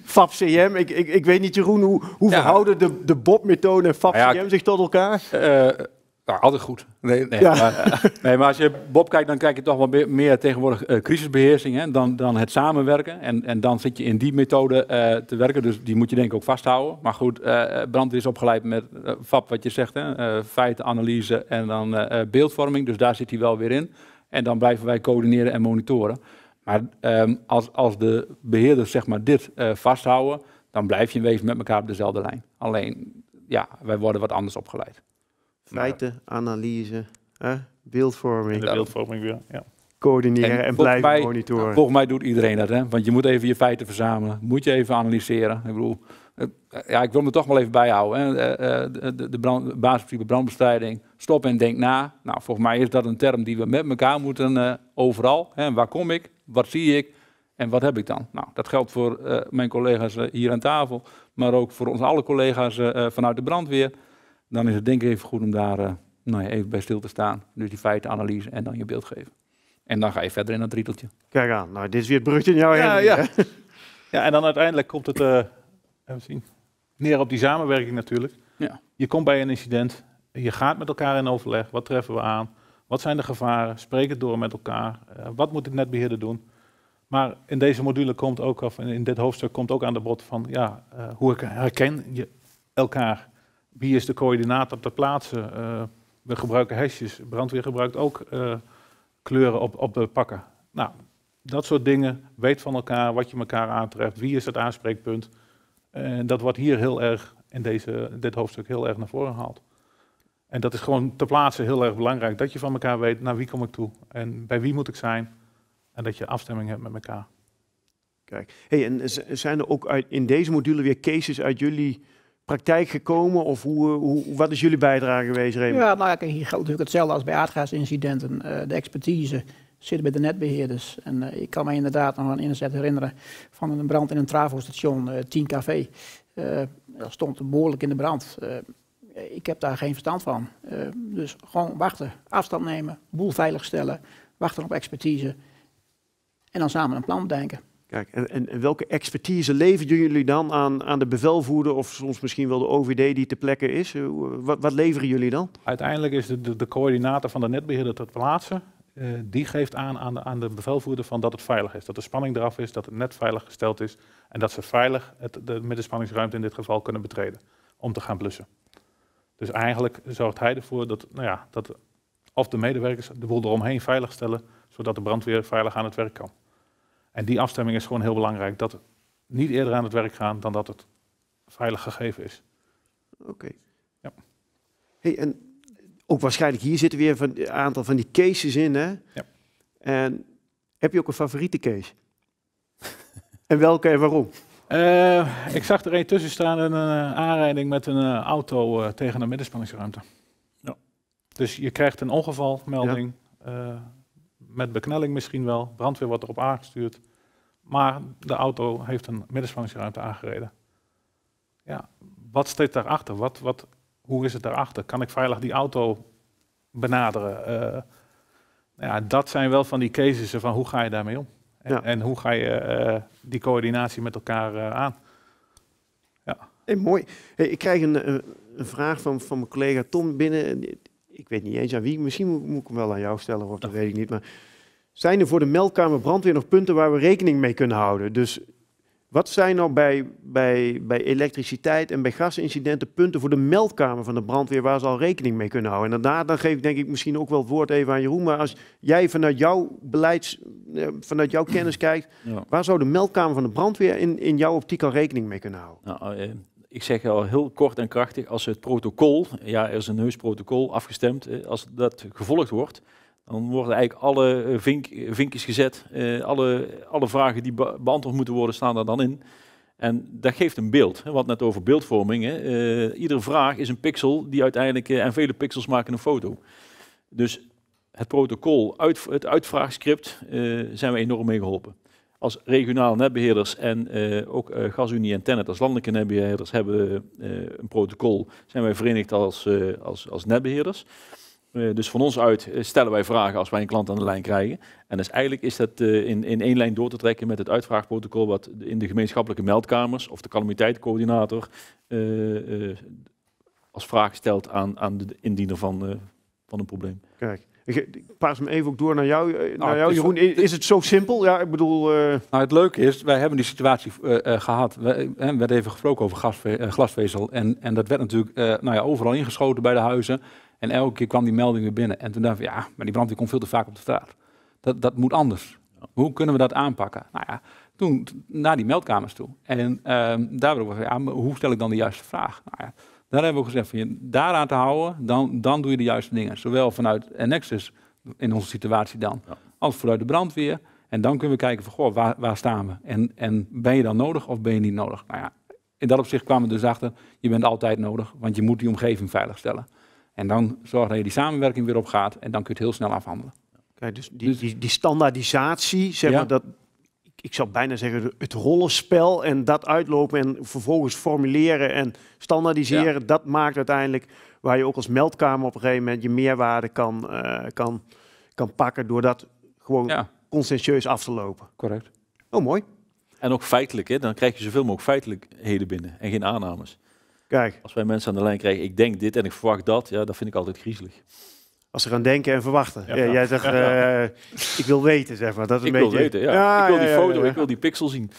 FAP CM. Ik, ik, ik, weet niet, Jeroen, hoe, hoe verhouden de, de Bob-methode en FAP CM zich tot elkaar? Nou, altijd goed. Nee, nee, maar, *laughs* nee, maar als je Bob kijkt, dan kijk je toch wel meer tegenwoordig uh, crisisbeheersing hè, dan, dan het samenwerken. En, en dan zit je in die methode eh, te werken, dus die moet je denk ik ook vasthouden. Maar goed, uh, brand is opgeleid met VAP wat je zegt, hè, feiten, analyse en dan beeldvorming. Dus daar zit hij wel weer in. En dan blijven wij coördineren en monitoren. Maar ehm, als, als de beheerders zeg maar, dit vasthouden, dan blijf je in wezen met elkaar op dezelfde lijn. Alleen, ja, wij worden wat anders opgeleid. Feiten, analyse, beeldvorming. beeldvorming weer, ja. Coördineren en, blijven monitoren. Volgens mij doet iedereen dat, hè? Want je moet even je feiten verzamelen. Moet je even analyseren. Ik bedoel, ja, ik wil me toch wel even bijhouden. Hè. Eh, eh, de, de, brand, brandbestrijding. Stop en denk na. Nou, volgens mij is dat een term die we met elkaar moeten eh, overal. Hè. Waar kom ik? Wat zie ik? En wat heb ik dan? Nou, dat geldt voor mijn collega's hier aan tafel, maar ook voor onze alle collega's vanuit de brandweer dan is het denk ik even goed om daar eh, nou ja, even bij stil te staan. Dus die feitenanalyse en dan je beeld geven. En dan ga je verder in dat rieteltje. Kijk aan, nou, dit is weer het brugje in jouw ja, ja. *laughs* ja, en dan uiteindelijk komt het eh, even zien, neer op die samenwerking natuurlijk. Ja. Je komt bij een incident, je gaat met elkaar in overleg. Wat treffen we aan? Wat zijn de gevaren? Spreek het door met elkaar. Eh, wat moet ik netbeheerder doen? Maar in deze module komt ook, of in dit hoofdstuk komt ook aan de bod van ja, uh, hoe herken je elkaar wie is de coördinator ter plaatse? Uh, eh, we gebruiken hesjes. Brandweer gebruikt ook eh, kleuren op, op de pakken. Nou, dat soort dingen. Weet van elkaar wat je elkaar aantreft. Wie is het aanspreekpunt? En eh, dat wordt hier heel erg, in deze, dit hoofdstuk, heel erg naar voren gehaald. En dat is gewoon ter plaatse heel erg belangrijk. Dat je van elkaar weet, naar wie kom ik toe? En bij wie moet ik zijn? En dat je afstemming hebt met elkaar. Kijk, hey, en zijn er ook uit, in deze module weer cases uit jullie praktijk gekomen? Of hoe, eh, hoe, wat is jullie bijdrage geweest, Raymond? Ja, nou ja, hier geldt natuurlijk hetzelfde als bij aardgasincidenten. Eh, de expertise zit bij de netbeheerders. En eh, ik kan me inderdaad nog een inzet herinneren van een brand in een Travo-station, uh, 10 KV. dat stond behoorlijk in de brand. ik heb daar geen verstand van. dus gewoon wachten, afstand nemen, boel veiligstellen, wachten op expertise. En dan samen een plan bedenken en, en, welke expertise leveren jullie dan aan, aan de bevelvoerder of soms misschien wel de OVD die ter plekke is? Eh, eh, wat, wat leveren jullie dan? Uiteindelijk is de, de, coördinator van de netbeheerder ter plaatse. Eh, die geeft aan aan de, aan de bevelvoerder van dat het veilig is. Dat de spanning eraf is, dat het net veilig gesteld is. En dat ze veilig het, de middenspanningsruimte in dit geval kunnen betreden. Om te gaan blussen. Dus eigenlijk zorgt hij ervoor dat, nou ja, dat of de medewerkers de boel eromheen veilig stellen. Zodat de brandweer veilig aan het werk kan. En die afstemming is gewoon heel belangrijk. Dat niet eerder aan het werk gaan dan dat het veilig gegeven is. Oké. Ja. Hey, en ook waarschijnlijk hier zitten weer een aantal van die cases in, hè? Ja. En heb je ook een favoriete case? *laughs* en welke en waarom? Eh, ik zag er een tussen staan een eh, aanrijding met een eh, auto tegen een middenspanningsruimte. Ja. Dus je krijgt een ongevalmelding. Ja met beknelling misschien wel. Brandweer wordt erop aangestuurd. Maar de auto heeft een middenspanningsruimte aangereden. Ja, wat steekt daarachter? Wat, wat, hoe is het daarachter? Kan ik veilig die auto benaderen? Eh, ja, dat zijn wel van die cases van hoe ga je daarmee om? En, en hoe ga je eh, die coördinatie met elkaar eh, aan? Ja. mooi. ik krijg een, een vraag van, van mijn collega Tom binnen ik weet niet eens aan wie, misschien moet, ik hem wel aan jou stellen, of dat nou. weet ik niet. Maar zijn er voor de meldkamer brandweer nog punten waar we rekening mee kunnen houden? Dus wat zijn nou bij, bij, bij elektriciteit en bij gasincidenten punten voor de meldkamer van de brandweer waar ze al rekening mee kunnen houden? En daarna dan geef ik denk ik misschien ook wel het woord even aan Jeroen. Maar als jij vanuit jouw beleids, eh, vanuit jouw kennis kijkt, waar zou de meldkamer van de brandweer in, in jouw optiek al rekening mee kunnen houden? Nou, eh, ik zeg al heel kort en krachtig, als het protocol, ja, er is een neusprotocol, afgestemd, als dat gevolgd wordt, dan worden eigenlijk alle eh, vink, eh, vinkjes gezet, eh, alle, alle vragen die beantwoord moeten worden, staan daar dan in. En dat geeft een beeld. Wat net over beeldvorming. Hè. iedere vraag is een pixel die uiteindelijk, en vele pixels maken een foto. Dus het protocol, het uitvraagscript, zijn we enorm mee geholpen als regionaal netbeheerders en eh, ook uh, GasUnie en Tennet als landelijke netbeheerders hebben eh, een protocol, zijn wij verenigd als, als, als netbeheerders. dus van ons uit stellen wij vragen als wij een klant aan de lijn krijgen. En dus eigenlijk is dat in, in één lijn door te trekken met het uitvraagprotocol wat in de gemeenschappelijke meldkamers of de calamiteitencoördinator als vraag stelt aan, aan de indiener van, van een probleem. Kijk, ik paas hem even ook door naar jou, eh, ah, naar jou Jeroen. Is het zo simpel? Ja, ik bedoel... Eh, nou, het leuke is, wij hebben die situatie eh, gehad. We, we even gesproken over glasvezel. En, en dat werd natuurlijk nou ja, overal ingeschoten bij de huizen. En elke keer kwam die melding weer binnen. En toen dacht ik, ja, maar die die komt veel te vaak op de straat. Dat, dat moet anders. Hoe kunnen we dat aanpakken? Nou ja, toen naar die meldkamers toe. En ehm, daar werd ik hoe stel ik dan de juiste vraag? Nou ja daar hebben we gezegd, van je daaraan te houden, dan, dan doe je de juiste dingen. Zowel vanuit Nexus in onze situatie dan, als vanuit de brandweer. En dan kunnen we kijken van, goh, waar, waar staan we? En, en ben je dan nodig of ben je niet nodig? Nou ja, in dat opzicht kwamen we dus achter, je bent altijd nodig, want je moet die omgeving veiligstellen. En dan zorg dat je die samenwerking weer opgaat en dan kun je het heel snel afhandelen. Kijk, dus die, dus- die, die standaardisatie, zeg maar, dat, ik zou bijna zeggen, het rollenspel en dat uitlopen en vervolgens formuleren en standaardiseren, dat maakt uiteindelijk waar je ook als meldkamer op een gegeven moment je meerwaarde kan, eh, kan, kan pakken door dat gewoon ja. consensueus af te lopen. Correct. Oh, mooi. En ook feitelijk, hè? dan krijg je zoveel mogelijk feitelijkheden binnen en geen aannames. Kijk. Als wij mensen aan de lijn krijgen, ik denk dit en ik verwacht dat, ja, dat vind ik altijd griezelig als ze gaan denken en verwachten. Ja, Jij zegt, *laughs* eh, ik wil weten, zeg maar. Dat is ik een wil beetje... weten, ja. ik wil die foto, ik wil die pixel zien.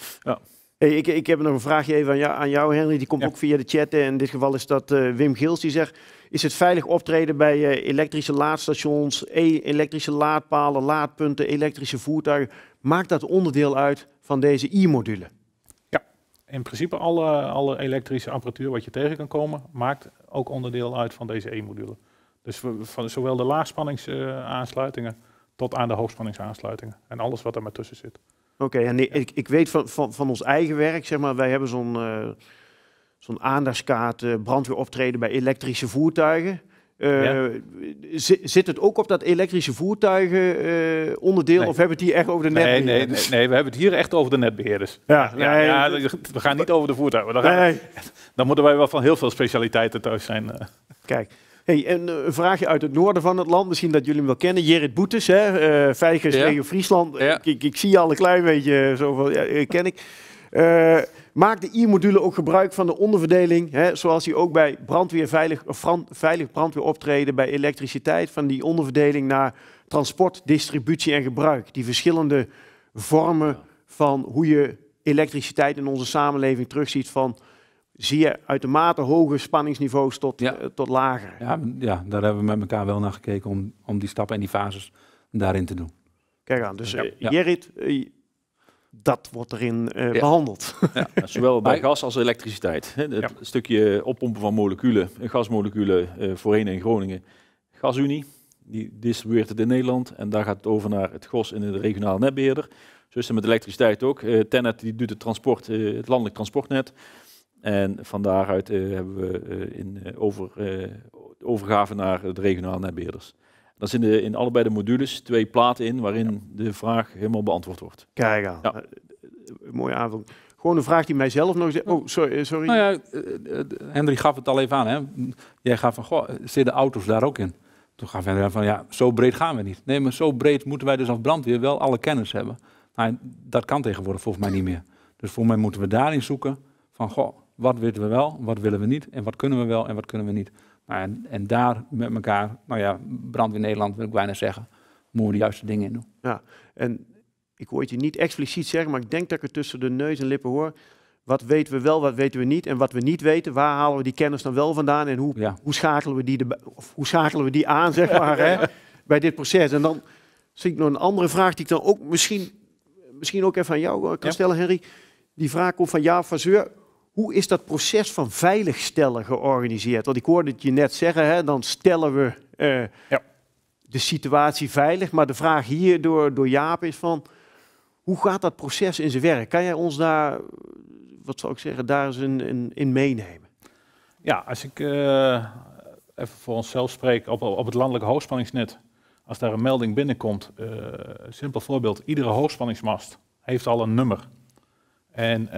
Hey, ik, ik heb nog een vraagje even aan jou, aan jou Henry. Die komt ook via de chat. In dit geval is dat eh, Wim Gils. Die zegt, is het veilig optreden bij eh, elektrische laadstations, e, elektrische laadpalen, laadpunten, elektrische voertuigen? Maakt dat onderdeel uit van deze e module Ja, in principe alle, alle elektrische apparatuur wat je tegen kan komen, maakt ook onderdeel uit van deze e-module. Dus van zowel de laagspanningsaansluitingen tot aan de hoogspanningsaansluitingen. En alles wat er maar tussen zit. Oké, en ik, ik weet van, van, van ons eigen werk, zeg maar, wij hebben zo'n eh, zo'n aandachtskaart uh, brandweeroptreden bij elektrische voertuigen. Uh, Zit het ook op dat elektrische voertuigen onderdeel of hebben we het hier echt over de netbeheerders? Nee, nee, nee, we hebben het hier echt over de netbeheerders. Ja, ja, we gaan niet over de voertuigen. Dan, gaan *laughs* dan, moeten wij wel van heel veel specialiteiten thuis zijn. Kijk, Hey, eh, een vraagje uit het noorden van het land, misschien dat jullie hem wel kennen. Jerrit Boetes, hè? Uh, Vijgers ja. Friesland. Ik, ik, zie je al een klein beetje, eh, zo ken ik. Uh, maakt de I-module ook gebruik van de onderverdeling, hè, zoals die ook bij brandweerveilig veilig brandweer optreden, bij elektriciteit, van die onderverdeling naar transport, distributie en gebruik. Die verschillende vormen van hoe je elektriciteit in onze samenleving terugziet van zie je uitermate hoge spanningsniveaus tot, eh, tot lager. Ja, ja, daar hebben we met elkaar wel naar gekeken om, om die stappen en die fases daarin te doen. Kijk aan, dus uh, dat wordt erin behandeld. *laughs* zowel bij gas als elektriciteit. Hè, het stukje oppompen van moleculen, gasmoleculen, voorheen in Groningen. GasUnie, die distribueert het in Nederland en daar gaat het over naar het GOS in de regionale netbeheerder. Zo is het met elektriciteit ook. Tennet die doet het transport, het landelijk transportnet. En van daaruit eh, hebben we eh, in eh, over, overgave naar de regionale netbeheerders. Dan zitten in allebei de modules twee platen in waarin de vraag helemaal beantwoord wordt. Kijk aan. mooie avond. Gewoon een vraag die mijzelf nog zegt. Oh, sorry. sorry. Nou ja, Henry gaf het al even aan. Hè? Jij gaf van, goh, zitten auto's daar ook in? Toen gaf Henry van, ja, zo breed gaan we niet. Nee, maar zo breed moeten wij dus als brandweer wel alle kennis hebben. Nou, dat kan tegenwoordig volgens mij niet meer. Dus voor mij moeten we daarin zoeken van, goh, wat weten we wel, wat willen we niet en wat kunnen we wel en wat kunnen we niet. Nou, en, en, daar met elkaar, nou ja, brandweer Nederland wil ik bijna zeggen, moeten we de juiste dingen in doen. Ja, en ik hoor je niet expliciet zeggen, maar ik denk dat ik het tussen de neus en lippen hoor. Wat weten we wel, wat weten we niet? En wat we niet weten, waar halen we die kennis dan wel vandaan? En hoe, hoe, schakelen, we die of hoe schakelen we die aan, zeg maar, hè, *laughs* bij dit proces? En dan zie ik nog een andere vraag die ik dan ook misschien, misschien ook even aan jou eh, kan stellen, Henry. Die vraag komt van ja, Fazeur. Hoe is dat proces van veiligstellen georganiseerd? Want ik hoorde het je net zeggen, hè, dan stellen we eh, ja. de situatie veilig. Maar de vraag hier door, door Jaap is van, hoe gaat dat proces in zijn werk? Kan jij ons daar, wat zou ik zeggen, daar eens in, in, meenemen? Ja, als ik eh, even voor onszelf spreek, op, op het landelijke hoogspanningsnet, als daar een melding binnenkomt, eh, simpel voorbeeld, iedere hoogspanningsmast heeft al een nummer. En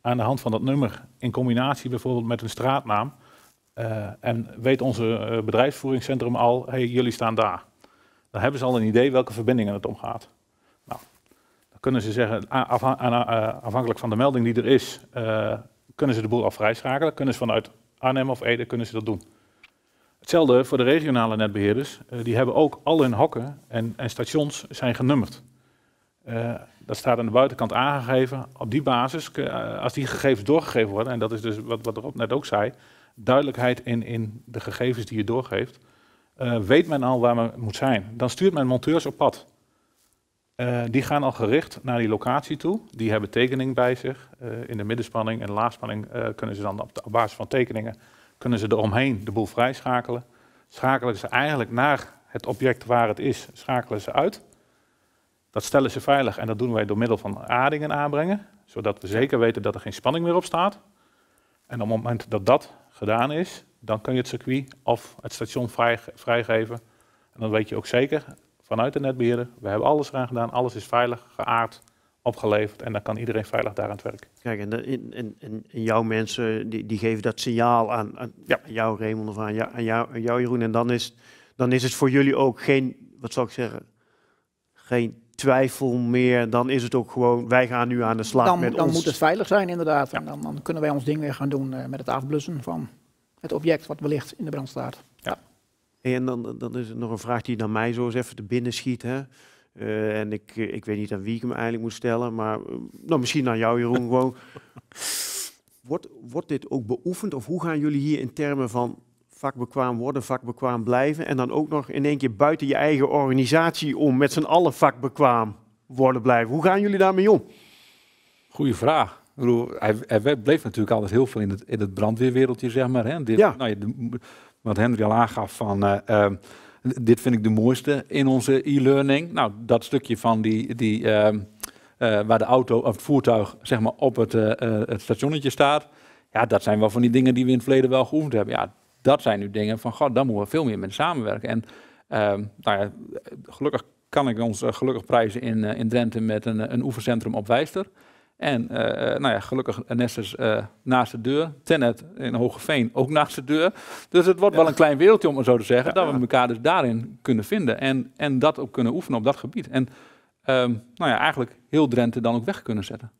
aan de hand van dat nummer in combinatie bijvoorbeeld met een straatnaam. Eh, en weet onze eh, bedrijfsvoeringscentrum al, hey, jullie staan daar. Dan hebben ze al een idee welke verbindingen het omgaat. Nou, dan kunnen ze zeggen, eh, afhankelijk van de melding die er is, kunnen ze de boel al vrijschakelen. Kunnen ze vanuit Arnhem of Ede kunnen ze dat doen. Hetzelfde voor de regionale netbeheerders. die hebben ook al hun hokken en, en stations zijn genummerd dat staat aan de buitenkant aangegeven. Op die basis, eh, als die gegevens doorgegeven worden, en dat is dus wat, wat Rob net ook zei, duidelijkheid in, in de gegevens die je doorgeeft, eh, weet men al waar men moet zijn. Dan stuurt men monteurs op pad. Eh, die gaan al gericht naar die locatie toe. Die hebben tekening bij zich. in de middenspanning en laagspanning kunnen ze dan op, de, basis van tekeningen kunnen ze eromheen de boel vrijschakelen. Schakelen ze eigenlijk naar het object waar het is, schakelen ze uit. Dat stellen ze veilig en dat doen wij door middel van aardingen aanbrengen, zodat we zeker weten dat er geen spanning meer op staat. En op het moment dat dat gedaan is, dan kun je het circuit of het station vrij, vrijgeven. En dan weet je ook zeker vanuit de netbeheerder, we hebben alles eraan gedaan, alles is veilig, geaard, opgeleverd en dan kan iedereen veilig daar aan het werk. Kijk, en, de, jouw mensen die, die, geven dat signaal aan, aan ja. jou Raymond of aan jou, aan, Jeroen en dan is, dan is het voor jullie ook geen, wat zou ik zeggen, geen twijfel meer, dan is het ook gewoon, wij gaan nu aan de slag dan, met dan ons. Dan moet het veilig zijn inderdaad. En dan, dan, kunnen wij ons ding weer gaan doen eh, met het afblussen van het object wat wellicht in de brand staat. Ja. En dan, dan is er nog een vraag die naar mij zo eens even te binnen schiet. Hè? Eh, en ik, eh, ik weet niet aan wie ik hem eigenlijk moet stellen, maar nou, misschien aan jou Jeroen gewoon. *laughs* Wordt, wordt dit ook beoefend of hoe gaan jullie hier in termen van vakbekwaam worden, vakbekwaam blijven. En dan ook nog in één keer buiten je eigen organisatie om met z'n allen vakbekwaam worden blijven. Hoe gaan jullie daarmee om? Goeie vraag. hij, bleef natuurlijk altijd heel veel in het, in het brandweerwereldje, zeg maar. Hè? ja. nou ja, wat Henry al aangaf van... Eh, ehm, dit vind ik de mooiste in onze e-learning. Nou, dat stukje van die, die, ehm, eh, waar de auto of het voertuig zeg maar, op het, eh, het stationnetje staat. Ja, dat zijn wel van die dingen die we in het verleden wel geoefend hebben. Ja, dat zijn nu dingen van, god, daar moeten we veel meer mee samenwerken. En ehm, nou ja, gelukkig kan ik ons eh, gelukkig prijzen in, eh, in Drenthe met een, een oefencentrum op Wijster. En eh, nou ja, gelukkig Nessus naast de deur. Tenet in Hogeveen ook *laughs* naast de deur. Dus het wordt wel een klein wereldje, om het zo te zeggen. dat we elkaar dus daarin kunnen vinden. En, en dat ook kunnen oefenen op dat gebied. En ehm, nou ja, eigenlijk heel Drenthe dan ook weg kunnen zetten.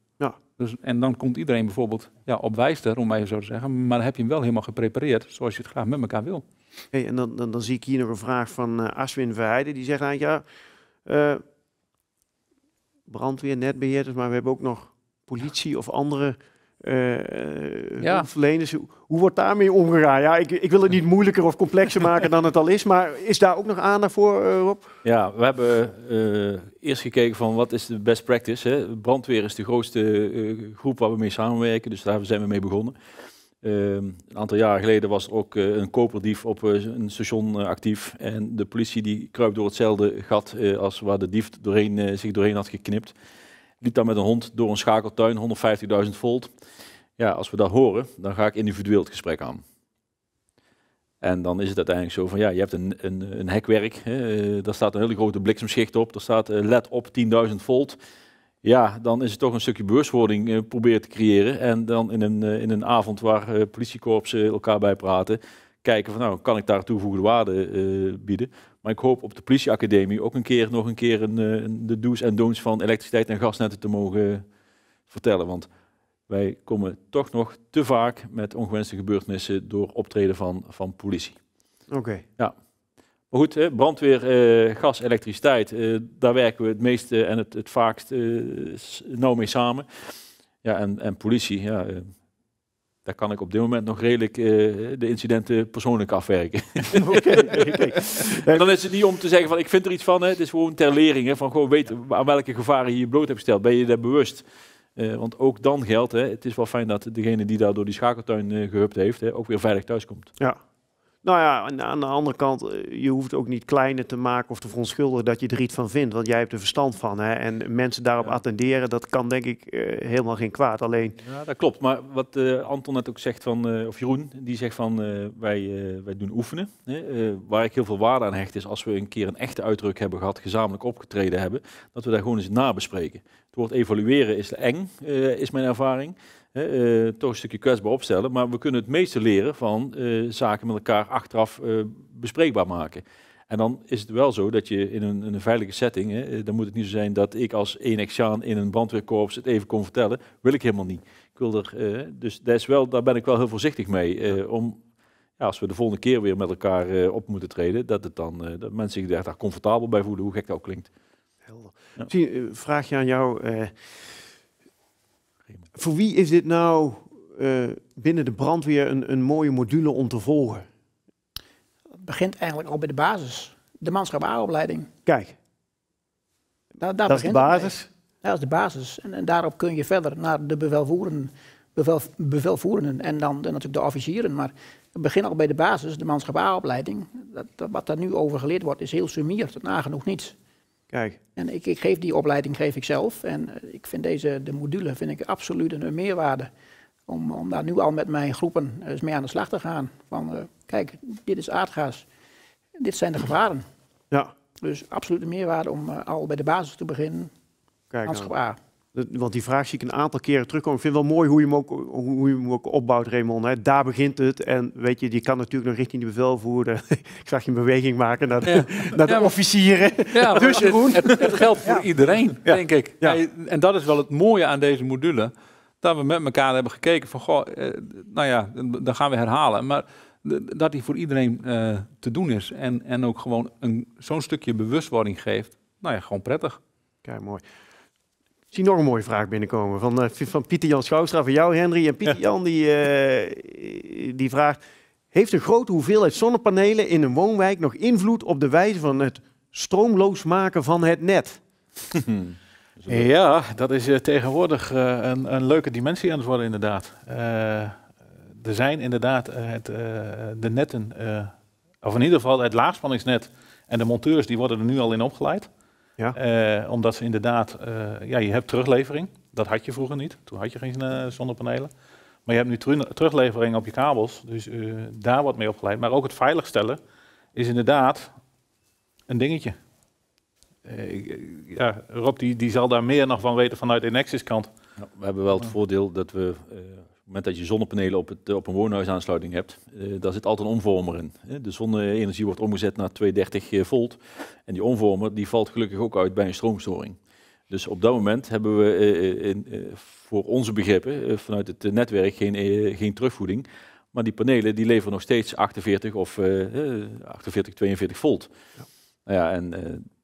Dus, en dan komt iedereen bijvoorbeeld ja, op wijster, om even zo te zeggen. Maar dan heb je hem wel helemaal geprepareerd zoals je het graag met elkaar wil. Hey, en dan, dan, dan, zie ik hier nog een vraag van eh, Aswin Verheijden. Die zegt eigenlijk, ja, uh, eh, brandweer, netbeheerders, maar we hebben ook nog politie of andere uh, ja. hulpverleners. Hoe wordt daarmee omgegaan? Ja, ik, ik, wil het niet moeilijker of complexer maken dan het al is, maar is daar ook nog aan voor, eh, Rob? Ja, we hebben eerst gekeken van wat is de best practice. Hè? Brandweer is de grootste groep waar we mee samenwerken, dus daar zijn we mee begonnen. Ehm, een aantal jaren geleden was er ook een koperdief op een station actief. En de politie die kruipt door hetzelfde gat als waar de dief doorheen, zich doorheen had geknipt liep dan met een hond door een schakeltuin, 150.000 volt. Ja, als we dat horen, dan ga ik individueel het gesprek aan. En dan is het uiteindelijk zo van, ja, je hebt een, een, een hekwerk, hè, eh, daar staat een hele grote bliksemschicht op, daar staat eh, let op 10.000 volt. Ja, dan is het toch een stukje bewustwording eh, proberen te creëren. En dan in een, in een avond waar politiekorpsen elkaar bij praten, kijken van, nou, kan ik daar toevoegde waarde bieden? Maar ik hoop op de politieacademie ook een keer nog een keer een, eh, de do's en don'ts van elektriciteit en gasnetten te mogen eh, vertellen. Want wij komen toch nog te vaak met ongewenste gebeurtenissen door optreden van, van politie. Oké. Ja. Maar goed, brandweer, eh, gas, elektriciteit, daar werken we het meeste en het, het vaakst eh, nauw mee samen. Ja, en, en politie, ja, daar kan ik op dit moment nog redelijk eh, de incidenten persoonlijk afwerken. *laughs* *laughs* okay, En dan is het niet om te zeggen van ik vind er iets van, hè. het is gewoon ter lering hè, van gewoon weten aan welke gevaren je je bloot hebt gesteld. Ben je daar bewust? Eh, want ook dan geldt, hè, het is wel fijn dat degene die daar door die schakeltuin uh, gehupt heeft, hè, ook weer veilig thuiskomt. Ja, nou ja, aan de andere kant, eh, je hoeft ook niet kleiner te maken of te verontschuldigen dat je er iets van vindt. Want jij hebt er verstand van. Hè? En mensen daarop attenderen, dat kan denk ik eh, helemaal geen kwaad. Alleen... Ja, dat klopt. Maar wat eh, Anton net ook zegt, van, of Jeroen, die zegt van wij, wij doen oefenen. Hè? waar ik heel veel waarde aan hecht is als we een keer een echte uitdruk hebben gehad, gezamenlijk opgetreden hebben, dat we daar gewoon eens nabespreken. Het woord evalueren is eng, is mijn ervaring. Eh, toch een stukje kwetsbaar opstellen. Maar we kunnen het meeste leren van eh, zaken met elkaar achteraf eh, bespreekbaar maken. En dan is het wel zo dat je in een, een veilige setting, hè, dan moet het niet zo zijn dat ik als exjaan in een brandweerkorps het even kon vertellen. Wil ik helemaal niet. Ik wil er, dus daar, is wel, daar ben ik wel heel voorzichtig mee. om, ja, als we de volgende keer weer met elkaar op moeten treden, dat, het dan, dat mensen zich daar, comfortabel bij voelen, hoe gek dat ook klinkt. Helder. Ja. vraag je aan jou voor wie is dit nou eh, binnen de brandweer een, een mooie module om te volgen? Het begint eigenlijk al bij de basis. De maatschappijopleiding. Kijk. daar dat is de basis? Dat is de basis. En, en, daarop kun je verder naar de bevelvoerenden, bevel, en dan natuurlijk de officieren. Maar het begint al bij de basis, de manschap Dat, wat daar nu over geleerd wordt is heel summier, nagenoeg niets. Kijk. En ik, ik, geef die opleiding geef ik zelf. En eh, ik vind deze, de module vind ik absoluut een meerwaarde. Om, om daar nu al met mijn groepen eh, eens mee aan de slag te gaan. Van eh, kijk, dit is aardgas. Dit zijn de gevaren. Ja. Dus absoluut een meerwaarde om al bij de basis te beginnen. Kijk, nou. A. Want die vraag zie ik een aantal keren terugkomen. Ik vind het wel mooi hoe je hem ook, hoe je hem ook opbouwt, Raymond. Hè. Daar begint het. En weet je, die kan natuurlijk nog richting de bevelvoerder. *laughs* ik zag je een beweging maken naar de, *laughs* naar de officieren. Ja, *laughs* dus Het, geldt voor iedereen, denk ik. En dat is wel het mooie aan deze module. Dat we met elkaar hebben gekeken van, goh, eh, nou ja, dan gaan we herhalen. Maar dat die voor iedereen eh, te doen is. En, en ook gewoon zo'n stukje bewustwording geeft. Nou ja, gewoon prettig. Kijk, mooi nog een mooie vraag binnenkomen van, eh, van Pieter Jan Schouwstra, van jou Henry. En Pieter Jan die, eh, die vraagt, heeft een grote hoeveelheid zonnepanelen in een woonwijk nog invloed op de wijze van het stroomloos maken van het net? *laughs* ja, dat is eh, tegenwoordig een, een, leuke dimensie aan het worden inderdaad. er zijn inderdaad het, de netten, of in ieder geval het laagspanningsnet en de monteurs die worden er nu al in opgeleid. Ja. Eh, omdat ze inderdaad, eh, ja, je hebt teruglevering. Dat had je vroeger niet. Toen had je geen eh, zonnepanelen. Maar je hebt nu teruglevering op je kabels. Dus daar wordt mee opgeleid. Maar ook het veiligstellen is inderdaad een dingetje. ja, Rob die, die zal daar meer nog van weten vanuit de Nexus kant. we hebben wel het voordeel dat we moment dat je zonnepanelen op, het, eh, op een woonhuisaansluiting hebt, eh, daar zit altijd een omvormer in. De zonne-energie wordt omgezet naar 230 eh, volt. En die omvormer die valt gelukkig ook uit bij een stroomstoring. Dus op dat moment hebben we in, voor onze begrippen vanuit het netwerk geen, geen terugvoeding. Maar die panelen die leveren nog steeds 48 of 48, 42 volt. Ja. Nou ja, en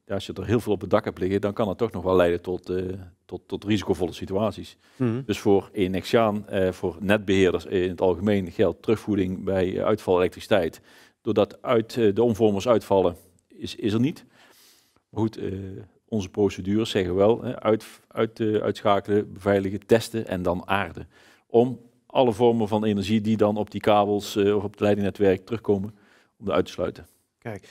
ja, als je er heel veel op het dak hebt liggen, dan kan dat toch nog wel leiden tot, eh, tot, tot risicovolle situaties. Mhm. Dus voor Enexiaan, uh, voor netbeheerders in het algemeen geldt terugvoeding bij eh, uitval elektriciteit. Doordat uit, de omvormers uitvallen, is, is er niet. Maar goed, onze procedures zeggen wel uit, uit, uitschakelen, beveiligen, testen en dan aarden. Om alle vormen van energie die dan op die kabels of op het leidingnetwerk terugkomen, om uit te sluiten. Kijk,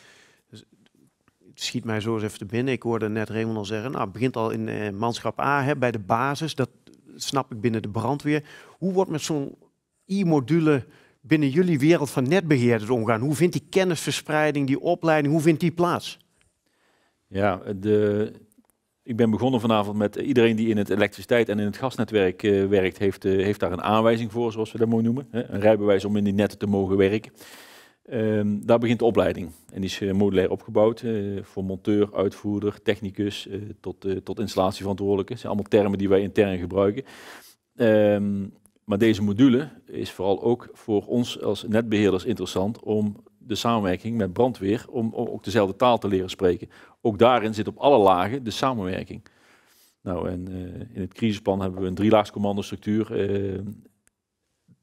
schiet mij zo eens even te binnen. Ik hoorde net Raymond al zeggen, nou, het begint al in eh, manschap A, hè, bij de basis. Dat snap ik binnen de brandweer. Hoe wordt met zo'n e module binnen jullie wereld van netbeheerders omgaan? Hoe vindt die kennisverspreiding, die opleiding, hoe vindt die plaats? Ja, de, ik ben begonnen vanavond met iedereen die in het elektriciteit en in het gasnetwerk eh, werkt, heeft, eh, heeft daar een aanwijzing voor, zoals we dat mooi noemen. Hè? Een rijbewijs om in die netten te mogen werken. Ehm, daar begint de opleiding. En die is uh, modulair opgebouwd eh, voor monteur, uitvoerder, technicus eh, tot, tot installatieverantwoordelijke. Dat zijn allemaal termen die wij intern gebruiken. Ehm, maar deze module is vooral ook voor ons als netbeheerders interessant om de samenwerking met brandweer, om, ook dezelfde taal te leren spreken. Ook daarin zit op alle lagen de samenwerking. Nou, en in het crisisplan hebben we een drielaags commandostructuur ehm,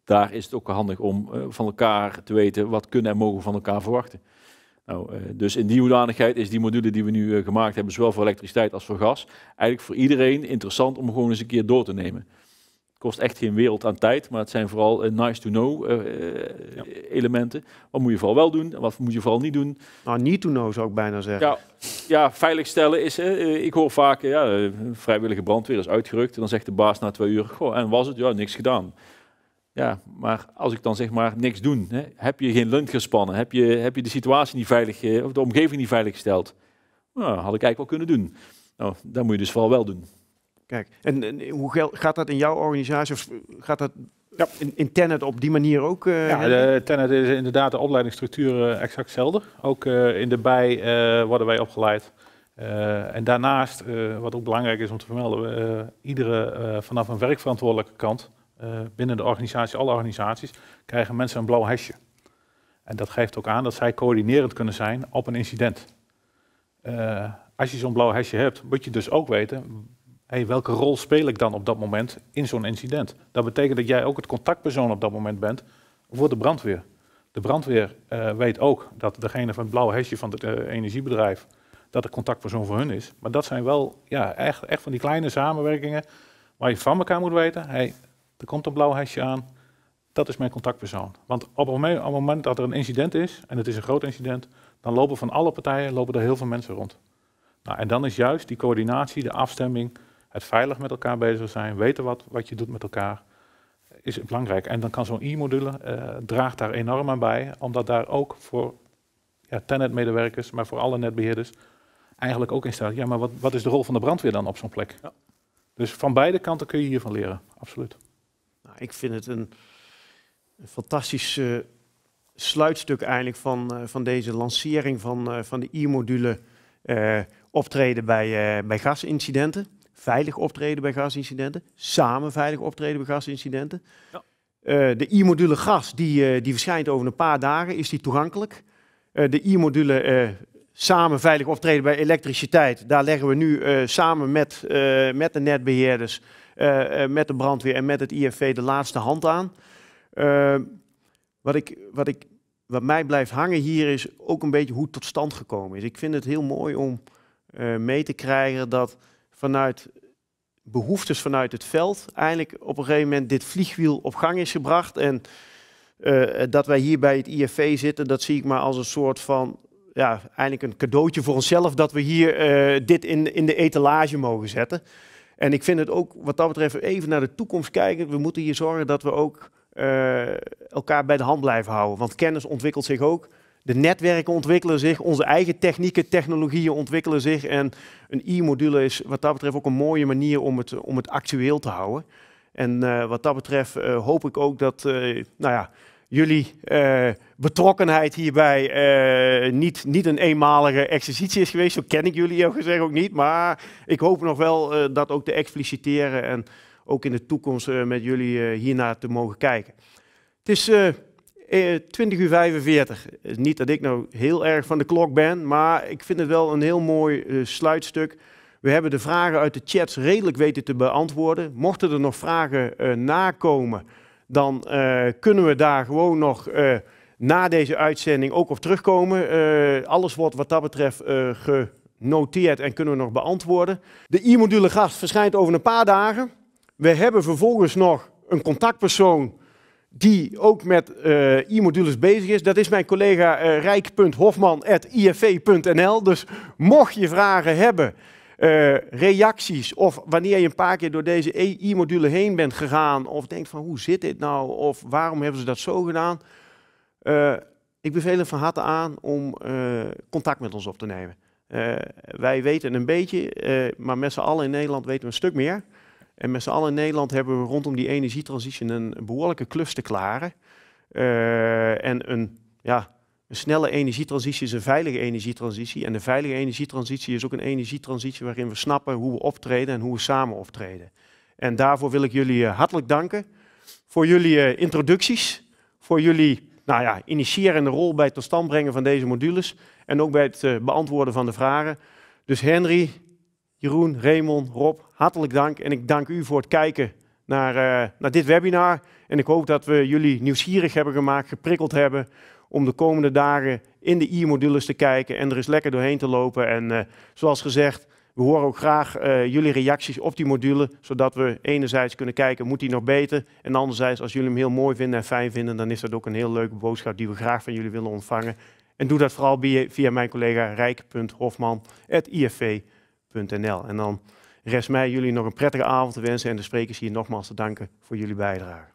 daar is het ook handig om eh, van elkaar te weten wat kunnen en mogen we van elkaar verwachten. Nou, eh, dus in die hoedanigheid is die module die we nu eh, gemaakt hebben, zowel voor elektriciteit als voor gas, eigenlijk voor iedereen interessant om gewoon eens een keer door te nemen. Het kost echt geen wereld aan tijd, maar het zijn vooral nice to know elementen. Wat moet je vooral wel doen en wat moet je vooral niet doen? Nou, niet to know zou ik bijna zeggen. Ja, ja veiligstellen is, ik hoor vaak, ja, vrijwillige brandweer is uitgerukt en dan zegt de baas na twee uur, goh, en was het? Ja, niks gedaan. Ja, maar als ik dan zeg maar niks doen, heb je geen lunt gespannen, heb je, heb je de situatie niet veilig, eh, of de omgeving niet veilig gesteld? Nou, had ik eigenlijk wel kunnen doen. Nou, dat moet je dus vooral wel doen. Kijk, en, hoe gaat dat in jouw organisatie, of eh, gaat dat ja. In, Tenet op die manier ook? Uh, ja, de, Tenet is inderdaad de opleidingsstructuur exact hetzelfde. Ook in de bij worden wij opgeleid. en daarnaast, wat ook belangrijk is om te vermelden, iedere vanaf een werkverantwoordelijke kant eh, binnen de organisatie, alle organisaties, krijgen mensen een blauw hesje. En dat geeft ook aan dat zij coördinerend kunnen zijn op een incident. Eh, als je zo'n blauw hesje hebt, moet je dus ook weten hey, welke rol speel ik dan op dat moment in zo'n incident. Dat betekent dat jij ook het contactpersoon op dat moment bent voor de brandweer. De brandweer eh, weet ook dat degene van het blauwe hesje van het energiebedrijf, dat de contactpersoon voor hun is. Maar dat zijn wel ja, echt, echt van die kleine samenwerkingen waar je van elkaar moet weten. Hey, er komt een blauw hesje aan. Dat is mijn contactpersoon. Want op het, moment, dat er een incident is, en het is een groot incident, dan lopen van alle partijen lopen er heel veel mensen rond. Nou, en dan is juist die coördinatie, de afstemming, het veilig met elkaar bezig zijn, weten wat, wat je doet met elkaar, is belangrijk. En dan kan zo'n e-module eh, draagt daar enorm aan bij, omdat daar ook voor ja, medewerkers maar voor alle netbeheerders, eigenlijk ook in staat. Ja, maar wat, wat is de rol van de brandweer dan op zo'n plek? Ja. Dus van beide kanten kun je hiervan leren, absoluut ik vind het een, fantastisch eh, sluitstuk eigenlijk van, eh, van deze lancering van, eh, van de e module optreden bij, bij gasincidenten. Veilig optreden bij gasincidenten. Samen veilig optreden bij gasincidenten. Ja. de e module gas, die, die verschijnt over een paar dagen. Is die toegankelijk? de i-module samen veilig optreden bij elektriciteit. Daar leggen we nu samen met, met de netbeheerders eh, eh, met de brandweer en met het IFV de laatste hand aan. Eh, wat, ik, wat, ik, wat mij blijft hangen hier is ook een beetje hoe het tot stand gekomen is. Ik vind het heel mooi om mee te krijgen dat vanuit behoeftes vanuit het veld eigenlijk op een gegeven moment dit vliegwiel op gang is gebracht. En dat wij hier bij het IFV zitten, dat zie ik maar als een soort van, ja, eigenlijk een cadeautje voor onszelf dat we hier dit in, in de etalage mogen zetten. En ik vind het ook wat dat betreft even naar de toekomst kijken. We moeten hier zorgen dat we ook eh, elkaar bij de hand blijven houden. Want kennis ontwikkelt zich ook. De netwerken ontwikkelen zich, onze eigen technieken, technologieën ontwikkelen zich. En een e-module is wat dat betreft ook een mooie manier om het, om het actueel te houden. En eh, wat dat betreft eh, hoop ik ook dat, nou ja, jullie eh, betrokkenheid hierbij uh, niet, niet een eenmalige exercitie is geweest. Zo ken ik jullie ook gezegd ook niet. Maar ik hoop nog wel eh, dat ook te expliciteren en ook in de toekomst met jullie hiernaar te mogen kijken. Het is 20 uur 45. Niet dat ik nou heel erg van de klok ben, maar ik vind het wel een heel mooi sluitstuk. We hebben de vragen uit de chats redelijk weten te beantwoorden. Mochten er nog vragen nakomen, dan eh, kunnen we daar gewoon nog eh, na deze uitzending ook op terugkomen. Eh, alles wordt wat dat betreft genoteerd en kunnen we nog beantwoorden. De e-module gast verschijnt over een paar dagen. We hebben vervolgens nog een contactpersoon die ook met e-modules bezig is. Dat is mijn collega rijk.hofman.ifv.nl. Dus mocht je vragen hebben eh, reacties of wanneer je een paar keer door deze EI-module heen bent gegaan of denkt van hoe zit dit nou of waarom hebben ze dat zo gedaan. Eh, ik beveel het van harte aan om eh, contact met ons op te nemen. wij weten een beetje, maar met z'n allen in Nederland weten we een stuk meer. En met z'n allen in Nederland hebben we rondom die energietransitie een behoorlijke klus te klaren. en een, ja, een snelle energietransitie is een veilige energietransitie. En een veilige energietransitie is ook een energietransitie waarin we snappen hoe we optreden en hoe we samen optreden. En daarvoor wil ik jullie eh, hartelijk danken voor jullie eh, introducties, voor jullie nou ja, initiërende rol bij het tot stand brengen van deze modules en ook bij het eh, beantwoorden van de vragen. Dus Henry, Jeroen, Raymond, Rob, hartelijk dank. En ik dank u voor het kijken naar, naar dit webinar. En ik hoop dat we jullie nieuwsgierig hebben gemaakt, geprikkeld hebben om de komende dagen in de e-modules te kijken en er eens lekker doorheen te lopen. En eh, zoals gezegd, we horen ook graag eh, jullie reacties op die module, zodat we enerzijds kunnen kijken, moet die nog beter? En anderzijds, als jullie hem heel mooi vinden en fijn vinden, dan is dat ook een heel leuke boodschap die we graag van jullie willen ontvangen. En doe dat vooral via, mijn collega rijk.hofman.ifv.nl. En dan rest mij jullie nog een prettige avond te wensen en de sprekers hier nogmaals te danken voor jullie bijdrage.